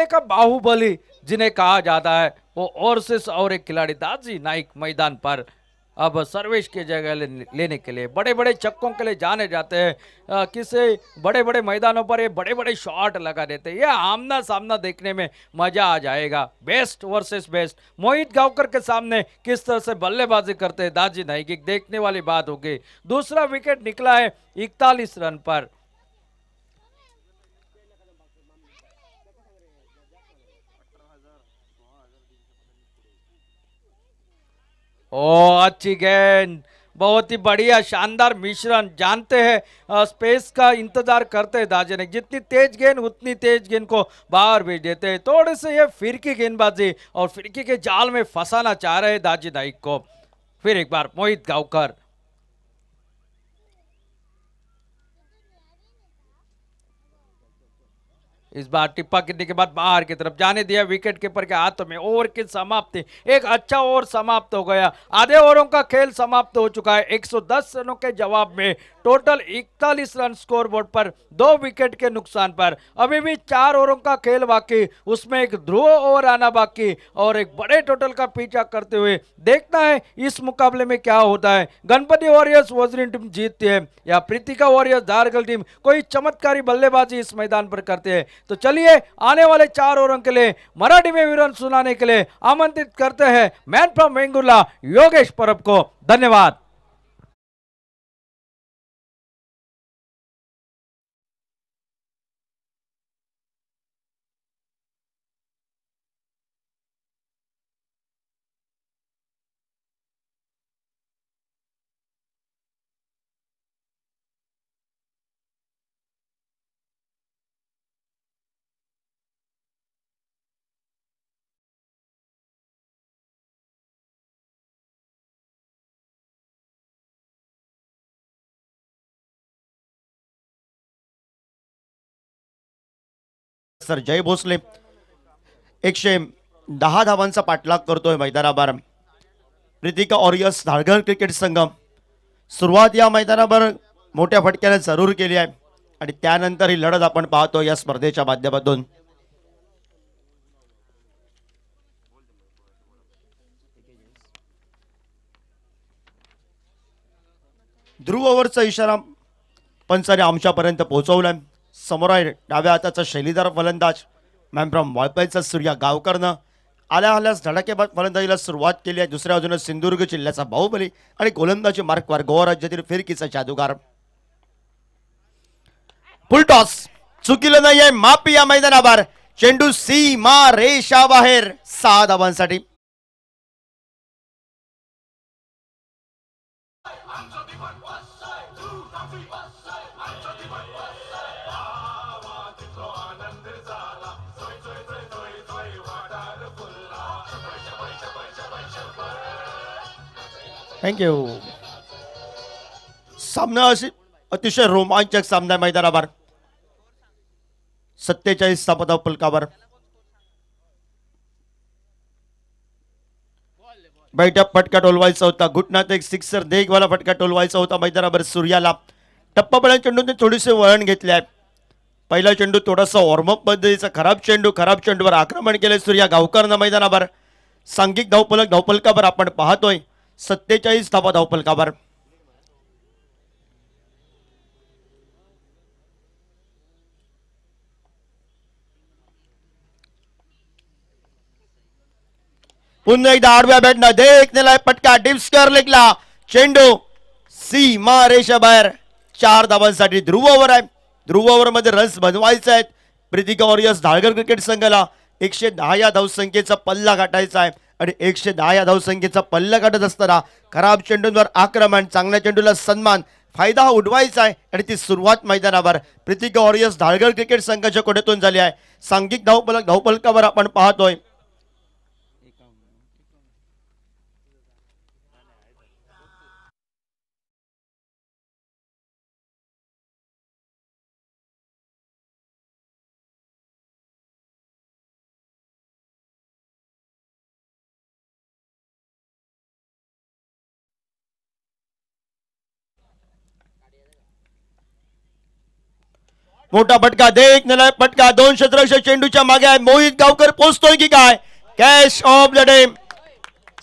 का बाहुबली जिन्हें कहा जाता है वो और और एक खिलाड़ी दाजी नाइक मैदान पर अब सर्वेश की जगह लेने के लिए बड़े बड़े चक्कों के लिए जाने जाते हैं किसे बड़े बड़े मैदानों पर ये बड़े बड़े शॉट लगा देते हैं ये आमना सामना देखने में मजा आ जाएगा best versus best Mohit Gaonkar के सामने किस तरह से बल्लेबाजी करते हैं दाजी नाइक देखने वाली बात होगी दूसरा विकेट निकला है इकतालीस रन पर ओ अच्छी गेंद बहुत ही बढ़िया शानदार मिश्रण जानते हैं स्पेस का इंतजार करते हैं दार्जिलिंग जितनी तेज गेंद उतनी तेज गेंद को बाहर भेज देते हैं थोड़े से ये फिरकी गेंदबाजी और फिरकी के जाल में फंसाना चाह रहे हैं नाइक को फिर एक बार मोहित गाँवकर इस बार टिप्पा गिरने के बाद बाहर की तरफ जाने दिया विकेट कीपर के हाथों में ओवर की समाप्ति एक अच्छा ओवर समाप्त हो गया आधे ओवरों का खेल समाप्त हो चुका है 110 रनों के जवाब में टोटल 41 रन स्कोर बोर्ड पर दो विकेट के नुकसान पर अभी भी चार ओवरों का खेल बाकी उसमें एक ध्रुव ओवर आना बाकी और एक बड़े टोटल का पीछा करते हुए देखना है इस मुकाबले में क्या होता है गणपति वॉरियर्स वजरीन टीम जीतती है या प्रीतिका वॉरियर्स धारगल टीम कोई चमत्कारी बल्लेबाजी इस मैदान पर करते हैं तो चलिए आने वाले चार ओवरों के लिए मराठी में विवरण सुनाने के लिए आमंत्रित करते हैं मैन फ्रॉम वेंगुर्ला योगेश परब को धन्यवाद सर जय भोसले एकशे दहा धावांचा पाठलाग करतोय मैदानावर प्रितिका ऑरियस धाळघर क्रिकेट संघ सुरुवात या मैदानावर मोठ्या फटक्याने जरूर केली आहे आणि त्यानंतर ही लढत आपण पाहतो या स्पर्धेच्या माध्यमातून ध्रुव ओव्हरचा इशारा पंचाने आमच्यापर्यंत पोहोचवलाय समोर आहे डाव्या हाताचा शैलीदार फलंदाज मॅम फ्रॉम वाळपाईचा सूर्या गावकरनं आल्या आल्यास धडाकेबाद फलंदाजीला सुरुवात केली आहे दुसऱ्या बाजूनं सिंधुदुर्ग जिल्ह्याचा बाहुबली आणि गोलंदाजी मार्कवार गोवा राज्यातील फिरकीचा जादूगार फुलटॉस चुकीलं नाही मापी या मैदानावर चेंडू सीमा रेषा बाहेर सहा धावांसाठी थँक्यू सामना अशी अतिशय रोमांचक सामना मैदानावर सत्तेचाळीस सापदा फलकावर बैठक फटका टोलवायचा होता घुटनात एक सिक्सर देगवाला फटका टोलवायचा होता मैदानावर सूर्याला टप्पापळ्या चेंडूने थोडेसे वळण घेतले आहे पहिला चेंडू थोडासा वॉर्मअप पद्धतीचा खराब चेंडू खराब चेंडूवर आक्रमण केले सूर्या गावकरनं मैदानावर सांघिक धावपलक धावपलकावर आपण पाहतोय सत्तेचाळीस धावा धावपलकावर पुन्हा एकदा आडव्या बॅटनं देख पटका डिप्सकर लेखला चेंडू सीमा रेषा बाहेर चार धावांसाठी ध्रुववर आहे ध्रुववर मध्ये रन्स बनवायचे आहेत प्रीतिका वॉरियर्स धाळगर क्रिकेट संघाला एकशे दहा या धावसंख्येचा पल्ला गाठायचा आहे आणि एकशे दहा या धावसंख्येचा पल्ला काढत असताना खराब चेंडूंवर आक्रमण चांगल्या चेंडूला सन्मान फायदा हा उडवायचा आहे आणि ती सुरुवात मैदानावर प्रतीक वॉरियर्स धाळगड क्रिकेट संघाच्या कोट्यातून झाली आहे सांघिक धावपलक धावपलकावर आपण पाहतोय मोठा फटका देख नेला फटका दोन क्षेत्ररक्षक चेंडूच्या मागे आहे मोहित गावकर पोहोचतोय की काय कॅश ऑफ द डेम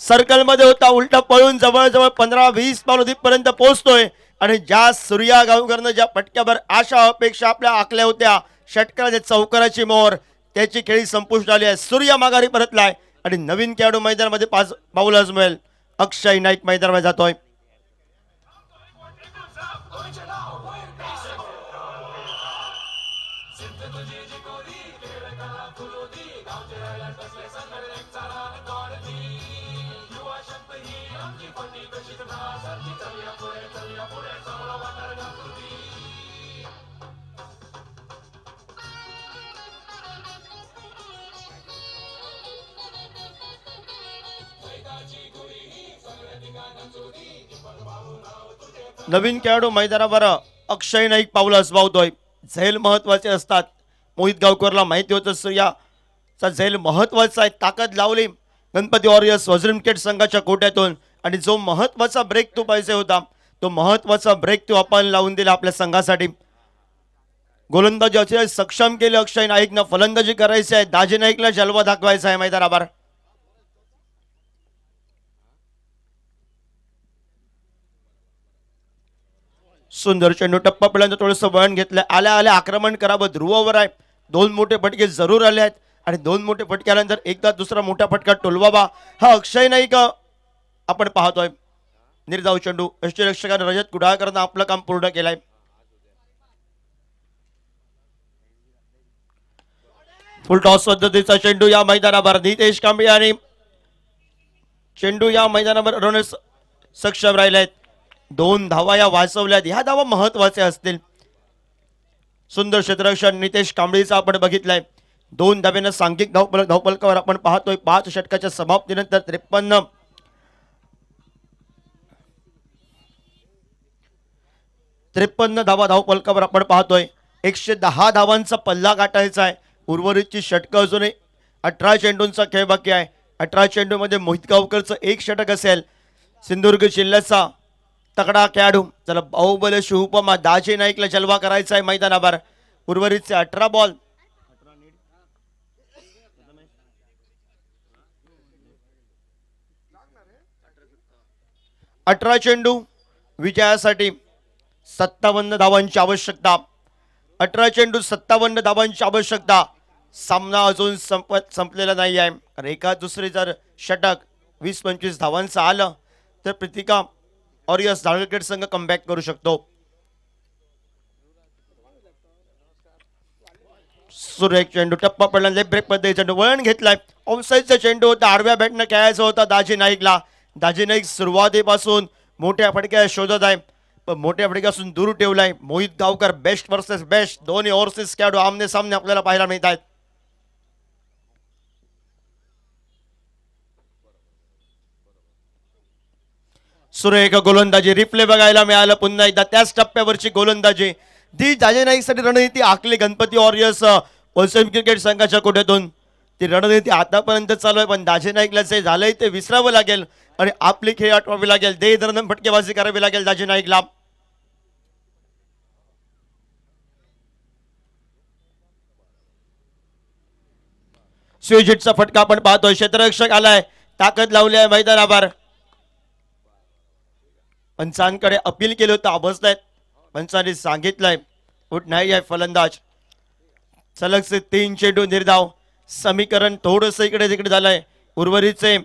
सर्कल मध्ये होता उलटा पळून जवळजवळ पंधरा वीस पावलं पर्यंत पोहोचतोय आणि ज्या सूर्या गावकरनं ज्या फटक्यावर आशा अपेक्षा आपल्या आकल्या होत्या षटकराच्या चौकाराची मोहर त्याची खेळी संपुष्ट आली आहे सूर्य माघारी परतलाय आणि नवीन खेळाडू मैदानामध्ये पाच पाऊल अजमेल अक्षय नाईक मैदानामध्ये जातोय नवीन खेळाडू मैदानावर अक्षय नाईक पावलं असमावतोय झैल महत्वाचे असतात मोहित गावकरला माहिती होत असतो याचा झैल महत्वाचा आहे ताकद लावली गणपती वॉरियर्स वजरीम क्रिकेट संघाच्या कोट्यातून आणि जो महत्वाचा ब्रेक तो पाहिजे होता तो महत्वाचा ब्रेक तो आपण लावून दिला आपल्या संघासाठी गोलंदाजी सक्षम केले अक्षय नाईकनं फलंदाजी करायची आहे दाजी नाईकला जलवा दाखवायचा आहे मैदानावर सुंदर चेंडू टप्पा पिलांचं थोडंसं वळण घेतलं आल्या आल्या आक्रमण करावं ध्रुवावर आहे दोन मोठे फटके जरूर आले आहेत आणि दोन मोठे फटके आल्यानंतर एकदा दुसरा मोठा फटका टोलवावा हा अक्षय नाही का आपण पाहतोय निर्धाव चेंडू यष्टीरक्षकाने रजत कुडाळकरांना आपलं काम पूर्ण केलंय फुल टॉस पद्धतीचा चेंडू या मैदानावर नितेश कांबळे आणि चेंडू या मैदानावर रनस सक्षम राहिले आहेत दोन धावा या वाचवल्यात ह्या धावा महत्वाच्या असतील सुंदर क्षेत्ररक्षण नितेश कांबळीचा आपण बघितलाय दोन धाब्यानं सांघिक धावपल धावपलकावर आपण पाहतोय पाच षटकाच्या समाप्तीनंतर त्रेपन्न त्रेपन्न धावा धावपलकावर आपण पाहतोय एकशे दहा धावांचा पल्ला गाठायचा आहे उर्वरितची षटकं अजूनही अठरा चेंडूंचा खेळ बाकी आहे अठरा चेंडूमध्ये मोहित गावकरचं एक षटक असेल सिंधुदुर्ग जिल्ह्याचा तकडा खेळाडू चला बाहुबल शिवपमा दाजे नाईकला जलवा करायचा आहे मैदानावर उर्वरितचे अठरा बॉल अठरा चेंडू विजयासाठी सत्तावन्न धावांची आवश्यकता अठरा चेंडू सत्तावन्न धावांची आवश्यकता सामना अजून संपत संपलेला नाही आहे कारण एका दुसरे जर षटक वीस पंचवीस धावांचं आलं तर प्रतिका और यस क्रिकेट संघ कमबॅक करू शकतो सुरेख चेंडू टप्पा पडला लेफ्ट ब्रेक मध्ये चेंडू वळण घेतलाय ऑफसाईडचा चेंडू होता आडव्या बॅटनं खेळायचा होता दाजी नाईकला दाजी नाईक सुरुवातीपासून मोठ्या फटक्या शोधत आहे पण मोठ्या फटक्यापासून दूर ठेवलाय Mohit Gaonkar best versus best दोन्ही ओव्हरसेस खेळाडू आमने सामने आपल्याला पाहायला मिळत आहेत सुरेख गोलंदाजी रिप्ले बघायला मिळालं पुन्हा एकदा त्याच टप्प्यावरची गोलंदाजी ती जाजे नाईकसाठी रणनीती आखली गणपती वॉरियर्स कोलसेम क्रिकेट संघाच्या कोट्यातून ती रणनीती आतापर्यंत चालू आहे पण दाजे नाईकला जे झालंय ते विसरावं लागेल आणि आपली खेळ आठवावी लागेल दे धरण फटकेबाजी करावी लागेल दाजे नाईकला स्विजिटचा फटका आपण पाहतोय क्षेत्ररक्षक आलाय ताकद लावली आहे मैदानावर पंचांकडे अपील केलं होतं आहेत पंचांनी सांगितलंय उठ नाही आहे फलंदाज सलगचे तीन चेंडू निर्धाव समीकरण थोडस इकडे तिकडे झालंय उर्वरीचे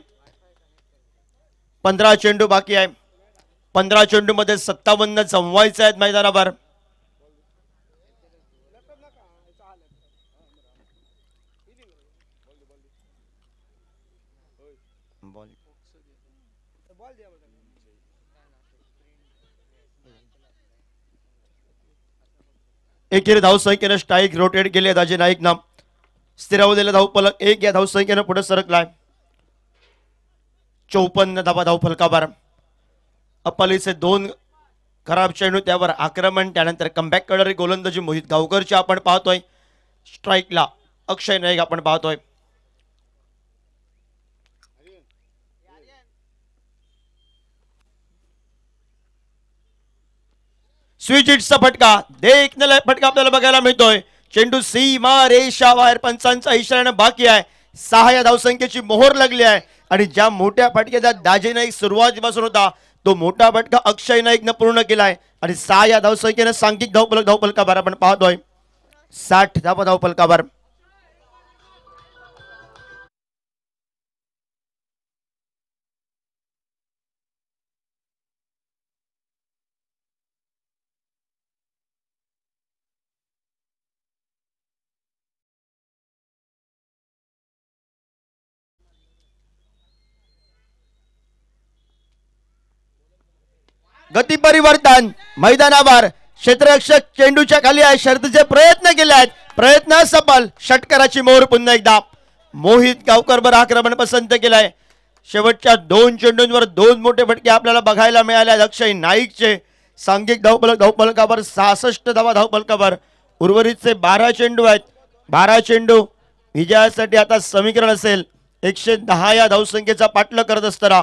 पंधरा चेंडू बाकी आहे पंधरा मध्ये सत्तावन्न जमवायचे आहेत मैदानावर एकेरी धाव संख्येनं स्ट्राईक रोटेट गेले दाजे नाईक नाम स्थिरावलेला धाव फलक एक या धाव संख्येनं पुढे सरकलाय चौपन्न धावा धाव फलकावर अपालीचे दोन खराब चेंडू त्यावर आक्रमण त्यानंतर कमबॅक करणारी गोलंदाजी मोहित गावकरची आपण पाहतोय स्ट्राईकला अक्षय नाईक आपण पाहतोय स्विजिटचा फटका देखण्याला फटका आपल्याला बघायला मिळतोय चेंडू सीमा रेषा वायर पंचांचा इशारा बाकी आहे सहा या धावसंख्येची मोहर लागली आहे आणि ज्या मोठ्या फटक्याचा दाजी नाईक सुरुवातीपासून होता तो मोठा फटका अक्षय नाईकनं पूर्ण केलाय आणि सहा या धावसंख्येनं सांघिक धावपल धावपलकाभार आपण पाहतोय साठ धावा धावपलकाभार गती परिवर्तन मैदानावर क्षेत्ररक्षक चेंडूच्या खाली आहे शर्तीचे प्रयत्न केले आहेत प्रयत्न सफल षटकाराची मोहर पुन्हा एकदा मोहित गावकर आक्रमण पसंत केलाय शेवटच्या दोन चेंडूंवर दोन मोठे फटके आपल्याला बघायला मिळाले अक्षय नाईकचे सांघिक धावपल धावपलकावर सहासष्ट धावा धावपलकावर उर्वरितचे बारा चेंडू आहेत बारा चेंडू विजयासाठी आता समीकरण असेल एकशे दहा या धावसंख्येचा पाठलं करत असताना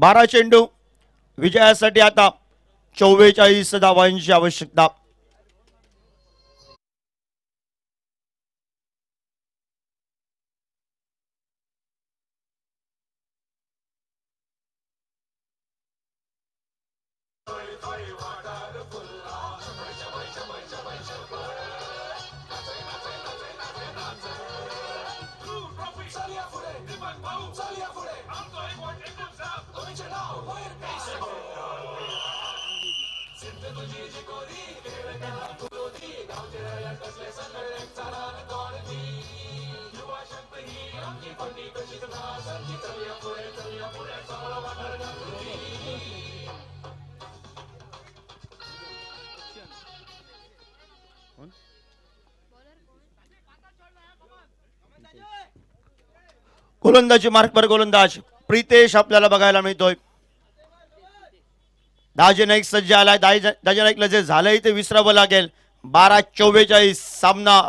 बारा चेंडू विजयासाठी आता चौवेचाळीस धावांची आवश्यकता गोलंदाजी पर गोलंदाज प्रितेश आपल्याला बघायला मिळतोय दाजी नाईक सज्ज आलाय दाजी नाईकला जे झालंय ते विसरावं लागेल बारा चौवेचाळीस सामना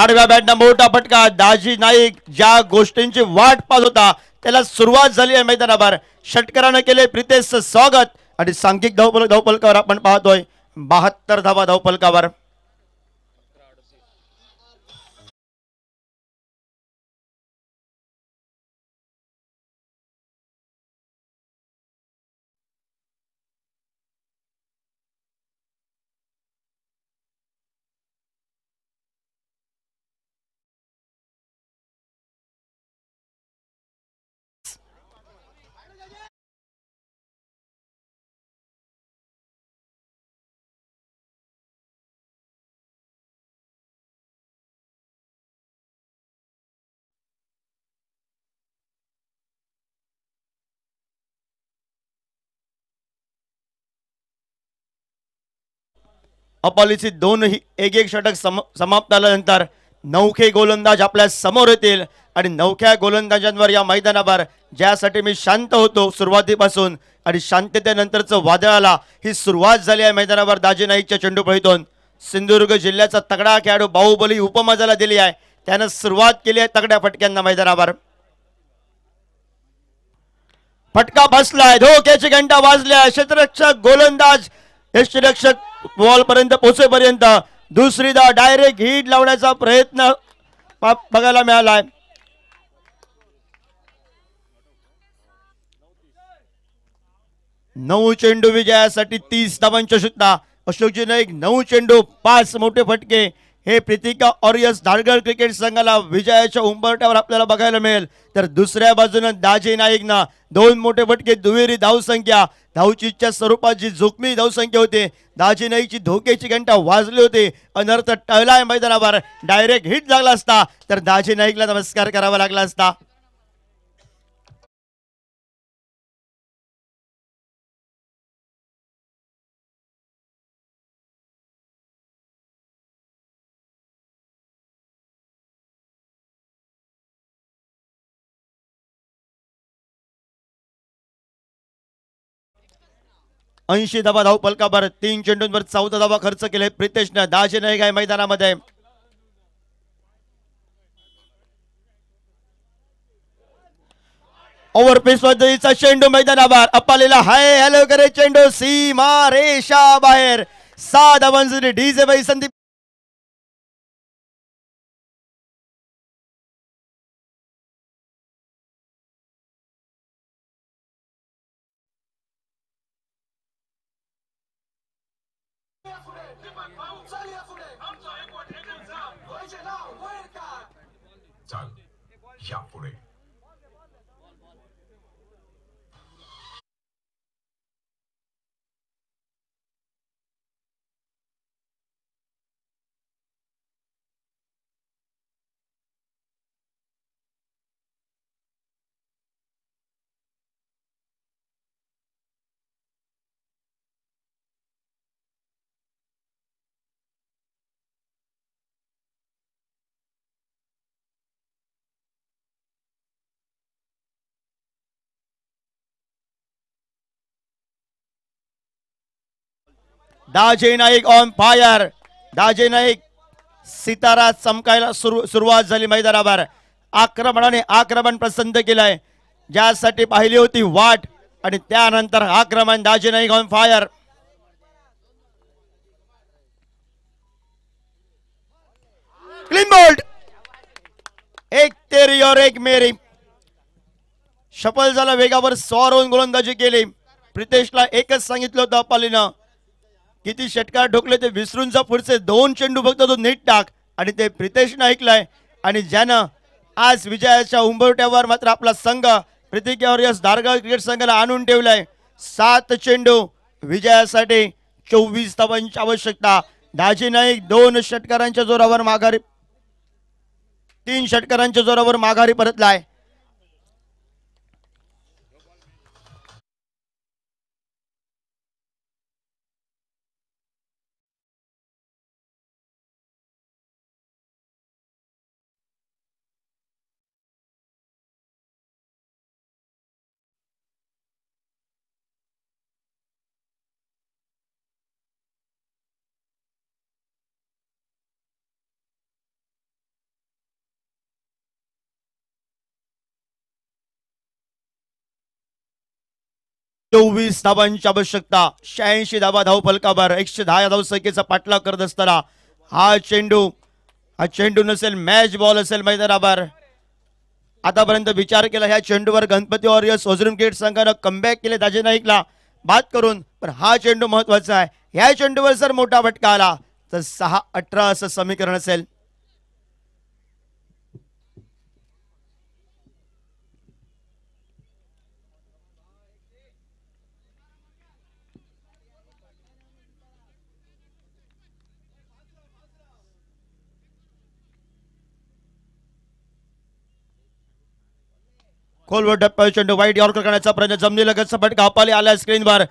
आडव्या बॅटना मोठा फटका दाजी नाईक ज्या गोष्टींची वाट पाहत होता त्याला सुरुवात झाली आहे मैदानावर षटकरानं केले प्रितेशचं स्वागत आणि सांख्यिक धावपल धावपलकावर आपण पाहतोय बहात्तर धावा धावपलकावर अपॉलिसी दोनही एक एक षटक सम समाप्त आल्यानंतर नवखे गोलंदाज आपल्या समोर येतील आणि नवख्या गोलंदाजांवर या मैदानावर ज्यासाठी मी शांत होतो सुरुवातीपासून आणि शांततेनंतरचं वादळाला ही सुरुवात झाली आहे मैदानावर नाईकच्या चेंडूपळीतून सिंधुदुर्ग जिल्ह्याचा तगडा खेळाडू बाहुबली उपमाजाला दिली आहे त्यानं सुरुवात केली आहे तगड्या फटक्यांना मैदानावर फटका बसलाय धोक्याची घंटा वाजल्या क्षेत्ररक्षक गोलंदाज पोचे पर्यंत पोहोचेपर्यंत दुसरीदा डायरेक्ट हिट लावण्याचा प्रयत्न बघायला मिळालाय नऊ चेंडू विजयासाठी तीस धावांच्या सुद्धा अशोकजी नाईक नऊ चेंडू पाच मोठे फटके हे प्रितिका ऑरियस धाडगड क्रिकेट संघाला विजयाच्या उंबरट्यावर आपल्याला बघायला मिळेल तर दुसऱ्या बाजूनं दाजे नाईकना दोन मोठे फटके दुवेरी धावसंख्या धावचीच्या स्वरूपात जी जोखमी धावसंख्या होते दाजी नाईकची धोक्याची घंटा वाजली होती अनर्थ टळलाय मैदानावर डायरेक्ट हिट लागला असता तर दाजी नाईकला नमस्कार करावा लागला असता ऐंशी धावा धाव भर तीन चेंडूंवर चौदा धावा खर्च केले प्रितेशनं दहाशे नाही काय मैदानामध्ये ओव्हर पेस पद्धतीचा चेंडू मैदानावर अपालेला हाय हॅलो करे चेंडू सीमा रेषा बाहेर साधा डीजे बाई संदीप या पुढे दाजे नाईक ऑन फायर दाजे नाईक सितारा चमकायला सुरुवात झाली मैदानावर आक्रमणाने आक्रमण प्रसन्न केलंय ज्यासाठी पाहिली होती वाट आणि त्यानंतर आक्रमण Daje Naik on fire clean bowled एक तेरी और एक मेरी शपल झाला वेगावर स्वार होऊन गोलंदाजी केली प्रितेशला एकच सांगितलं होतं पालीनं किती षटकार ठोकले ते विसरूनचा पुढचे दोन चेंडू फक्त तो नीट टाक आणि ते प्रितेशनं ऐकलंय आणि ज्यानं आज विजयाच्या उंबरट्यावर मात्र आपला संघ प्रतीक यश धारगाव क्रिकेट संघाला आणून ठेवलाय सात चेंडू विजयासाठी चोवीस धावांची आवश्यकता दाजी नाईक दोन षटकारांच्या जोरावर माघारी तीन षटकारांच्या जोरावर माघारी परतलाय चोवीस धावांची आवश्यकता शहाऐंशी धावा धाव फलकावर एकशे दहा धाव संख्येचा पाठलाग करत असताना हा चेंडू हा चेंडू नसेल मॅच बॉल असेल मैदानावर आतापर्यंत विचार केला ह्या चेंडूवर गणपती वॉरियर्स ओझरून क्रिकेट संघानं कमबॅक केले दाजे नाईकला बात करून पण हा चेंडू महत्वाचा आहे ह्या चेंडूवर जर मोठा फटका आला तर सहा अठरा असं समीकरण असेल खोलवर डप्प्यावर चेंडू वाईट यॉर्कर करण्याचा प्रयत्न जमनी लगेच फटका अपाली आला स्क्रीनवर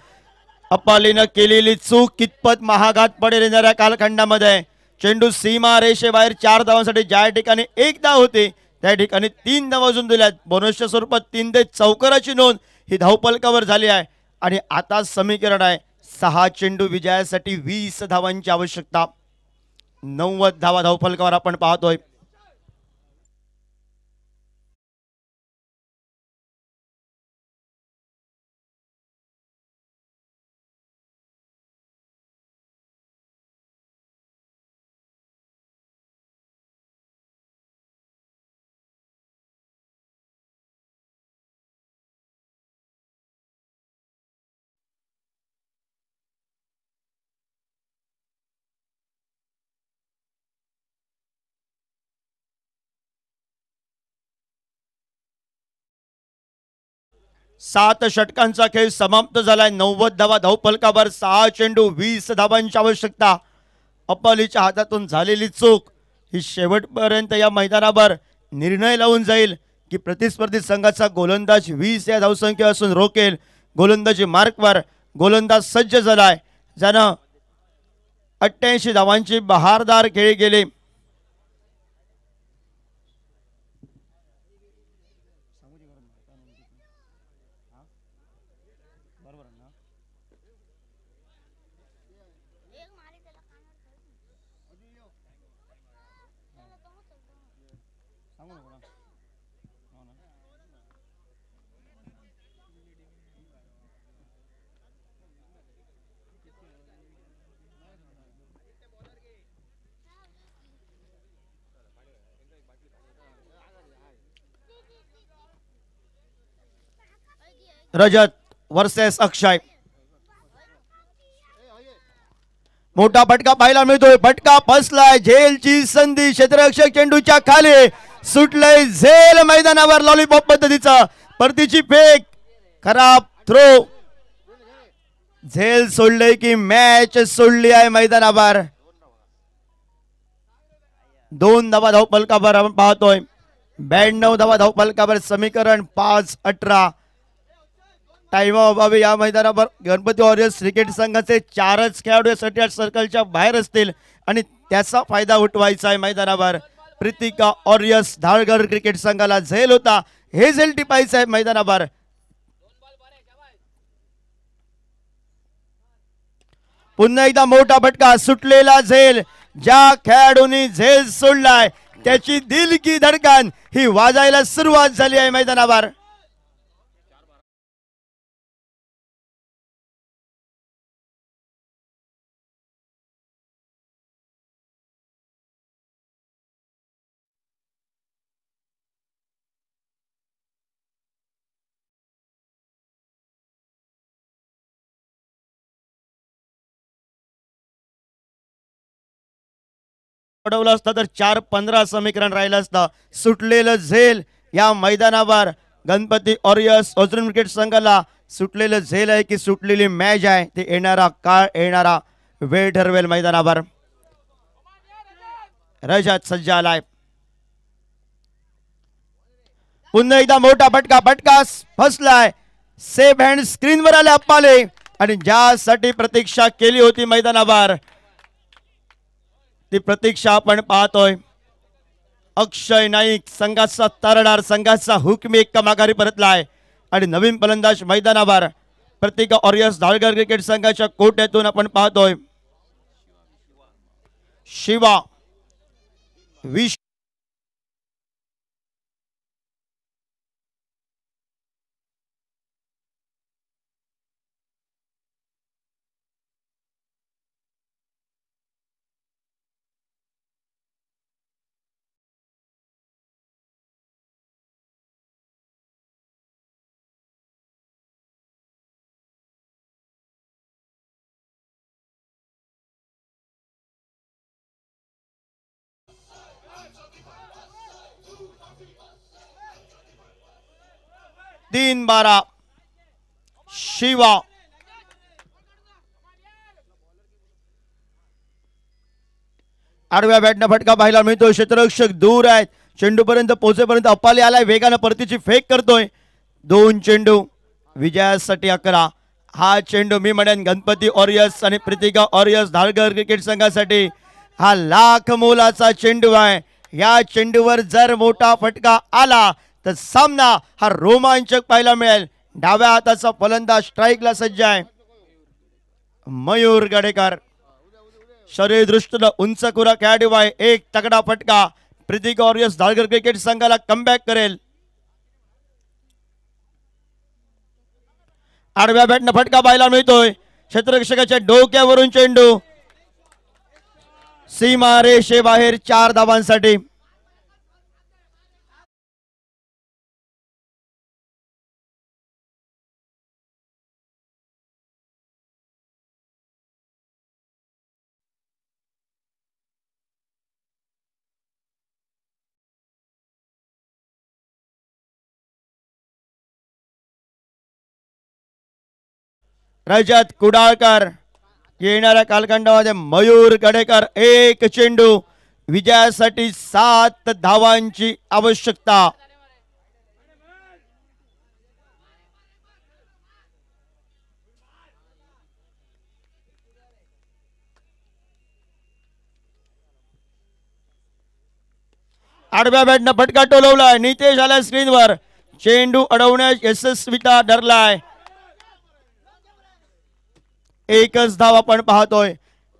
अपालीनं केलेली चूक कितपत महागात पडेल येणाऱ्या कालखंडामध्ये चेंडू सीमा रेषेबाहेर चार धावांसाठी ज्या ठिकाणी एक धाव होते त्या ठिकाणी तीन धाव अजून दिल्यात बोनसच्या स्वरूपात तीन ते चौकराची नोंद ही धावपलकावर झाली आहे आणि आता समीकरण आहे सहा चेंडू विजयासाठी वीस धावांची आवश्यकता नव्वद धावा धावफलकावर आपण पाहतोय सात षटकांचा खेळ समाप्त झालाय नव्वद धावा धावफलकावर सहा चेंडू वीस धावांची आवश्यकता अपालीच्या हातातून झालेली चूक ही शेवटपर्यंत या मैदानावर निर्णय लावून जाईल की प्रतिस्पर्धी संघाचा गोलंदाज वीस या धावसंख्या असून रोकेल गोलंदाजी मार्कवर गोलंदाज सज्ज झालाय ज्यानं अठ्ठ्याऐंशी धावांची बहारदार खेळी गेली रजत वर्सेस अक्षय मोठा फटका पाहायला मिळतोय फटका फसलाय झेलची संधी क्षेत्ररक्षक चेंडूच्या खाली सुटलंय झेल मैदानावर लॉलीपॉप पद्धतीचा परतीची फेक खराब थ्रो झेल सोडलंय की मॅच सोडली आहे मैदानावर दोन धावा धाव पलकावर आपण पाहतोय ब्याण्णव धावा धाव पलकावर समीकरण पाच अठरा अभावी या मैदानावर गणपती वॉरियर्स क्रिकेट संघाचे चारच खेळाडू साठी सर्कलच्या बाहेर असतील आणि त्याचा फायदा उठवायचा आहे मैदानावर प्रीतिका ऑरियस धाळगड क्रिकेट संघाला झेल होता हे झेल टिपायचं आहे मैदानावर पुन्हा एकदा मोठा फटका सुटलेला झेल ज्या खेळाडूंनी झेल सोडलाय त्याची दिलकी धडकान ही वाजायला सुरुवात झाली आहे मैदानावर अडवला असता तर चार पंधरा समीकरण राहिलं असता सुटलेलं झेल या मैदानावर गणपती ऑरियस ओझरन क्रिकेट संघाला सुटलेलं झेल आहे की सुटलेली मॅच आहे ते येणारा काळ येणारा वेळ ठरवेल मैदानावर रजत सज्ज आलाय पुन्हा एकदा मोठा फटका फटका फसलाय सेफ हँड स्क्रीनवर आले अप्पाले आणि ज्यासाठी प्रतीक्षा केली होती मैदानावर ती प्रतीक्षा आपण पाहतोय अक्षय नाईक संघाचा तरणार संघाचा हुकमी एक माघारी परतलाय आणि नवीन फलंदाज मैदानावर प्रतीक ऑरियस धावघर क्रिकेट संघाच्या कोट्यातून आपण पाहतोय शिवा विश तीन बारा शिवा आडव्या बॅटनं फटका पाहायला मिळतो क्षेत्ररक्षक दूर आहेत चेंडूपर्यंत पोहोचेपर्यंत अप्पाली आलाय वेगानं परतीची फेक करतोय दोन चेंडू विजयासाठी अकरा हा चेंडू मी म्हणेन गणपती ऑरियस आणि प्रितिका ऑरियस धाळगर क्रिकेट संघासाठी हा लाख मोलाचा चेंडू आहे या चेंडूवर जर मोठा फटका आला तर सामना हा रोमांचक पाहायला मिळेल डाव्या हाताचा फलंदाज स्ट्राईकला सज्ज आहे मयूर गडेकर शरीर दृष्टीनं उंच कुरा खेळाडू आहे एक तगडा फटका प्रीती वॉरियर्स धाळगर क्रिकेट संघाला कमबॅक करेल आडव्या बॅटनं फटका पाहायला मिळतोय क्षेत्ररक्षकाच्या डोक्यावरून चेंडू सीमा रेषेबाहेर बाहेर चार धावांसाठी रजत कुडाळकर येणाऱ्या कालखंडामध्ये मयूर गडेकर एक चेंडू विजयासाठी सात धावांची आवश्यकता आडव्या बॅटनं फटका टोलवलाय नितेश आला स्क्रीनवर चेंडू अडवण्यास यशस्वीता धरलाय एकच धाव आपण पाहतोय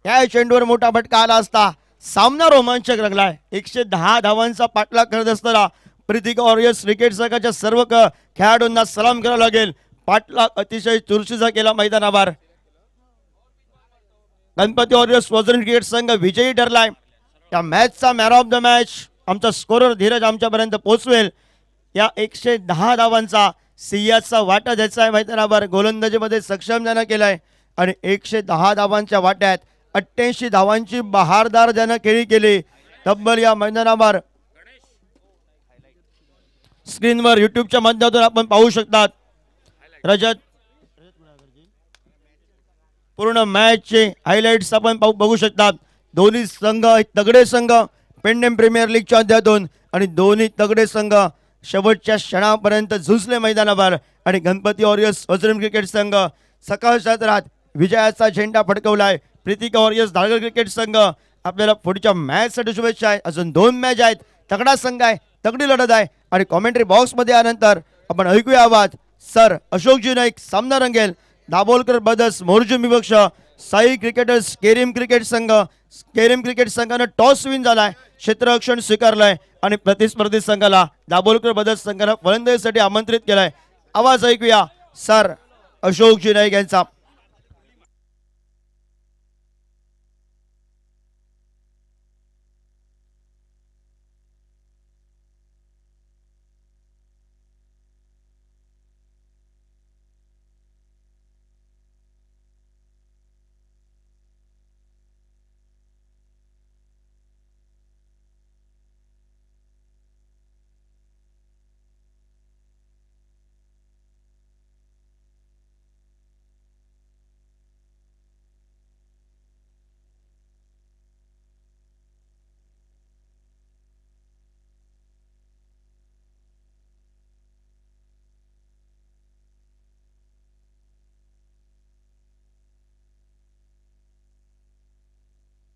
या चेंडूवर मोठा फटका आला असता सामना रोमांचक लागलाय एकशे दहा धावांचा पाठलाग करत असताना प्रीतिक वॉरियर्स क्रिकेट संघाच्या सर्व खेळाडूंना सलाम करावा लागेल पाठलाग अतिशय चुरशीचा केला मैदानावर गणपती वॉरियर्स वजन क्रिकेट संघ विजयी ठरलाय त्या मॅचचा मॅन ऑफ द मॅच आमचा स्कोरर धीरज आमच्यापर्यंत पोहोचवेल या एकशे दहा धावांचा सियाचा वाटा द्यायचा आहे मैदानावर गोलंदाजीमध्ये सक्षम ज्यानं केलाय आणि एकशे दहा धावांच्या वाट्यात अठ्ठ्याऐंशी धावांची बहारदार ज्यानं खेळी केली तब्बल या मैदानावर स्क्रीनवर युट्यूबच्या माध्यमातून आपण पाहू शकतात रजत पूर्ण मॅचचे हायलाइट्स आपण बघू शकतात दोन्ही संघ तगडे संघ पेंडेम प्रीमियर लीगच्या अध्यातून आणि दोन्ही तगडे संघ शेवटच्या क्षणापर्यंत झुजले मैदानावर आणि गणपती वॉरियर्स वज्रम क्रिकेट संघ सकाळच्या रात विजयाचा झेंडा फडकवलाय प्रीतिका वॉरियर्स धाळगड क्रिकेट संघ आपल्याला पुढच्या मॅचसाठी शुभेच्छा आहे अजून दोन मॅच आहेत तगडा संघ आहे तगडी लढत आहे आणि कॉमेंट्री बॉक्समध्ये यानंतर आपण ऐकूया आवाज सर अशोकजी नाईक सामना रंगेल दाभोलकर बदस मोर्जुम विपक्ष साई क्रिकेटर्स केरिम क्रिकेट संघ केरिम क्रिकेट संघानं टॉस विन झालाय क्षेत्ररक्षण स्वीकारलंय आणि प्रतिस्पर्धी संघाला दाभोलकर बदस संघाला फलंदाजीसाठी आमंत्रित केलाय आवाज ऐकूया सर अशोकजी नाईक यांचा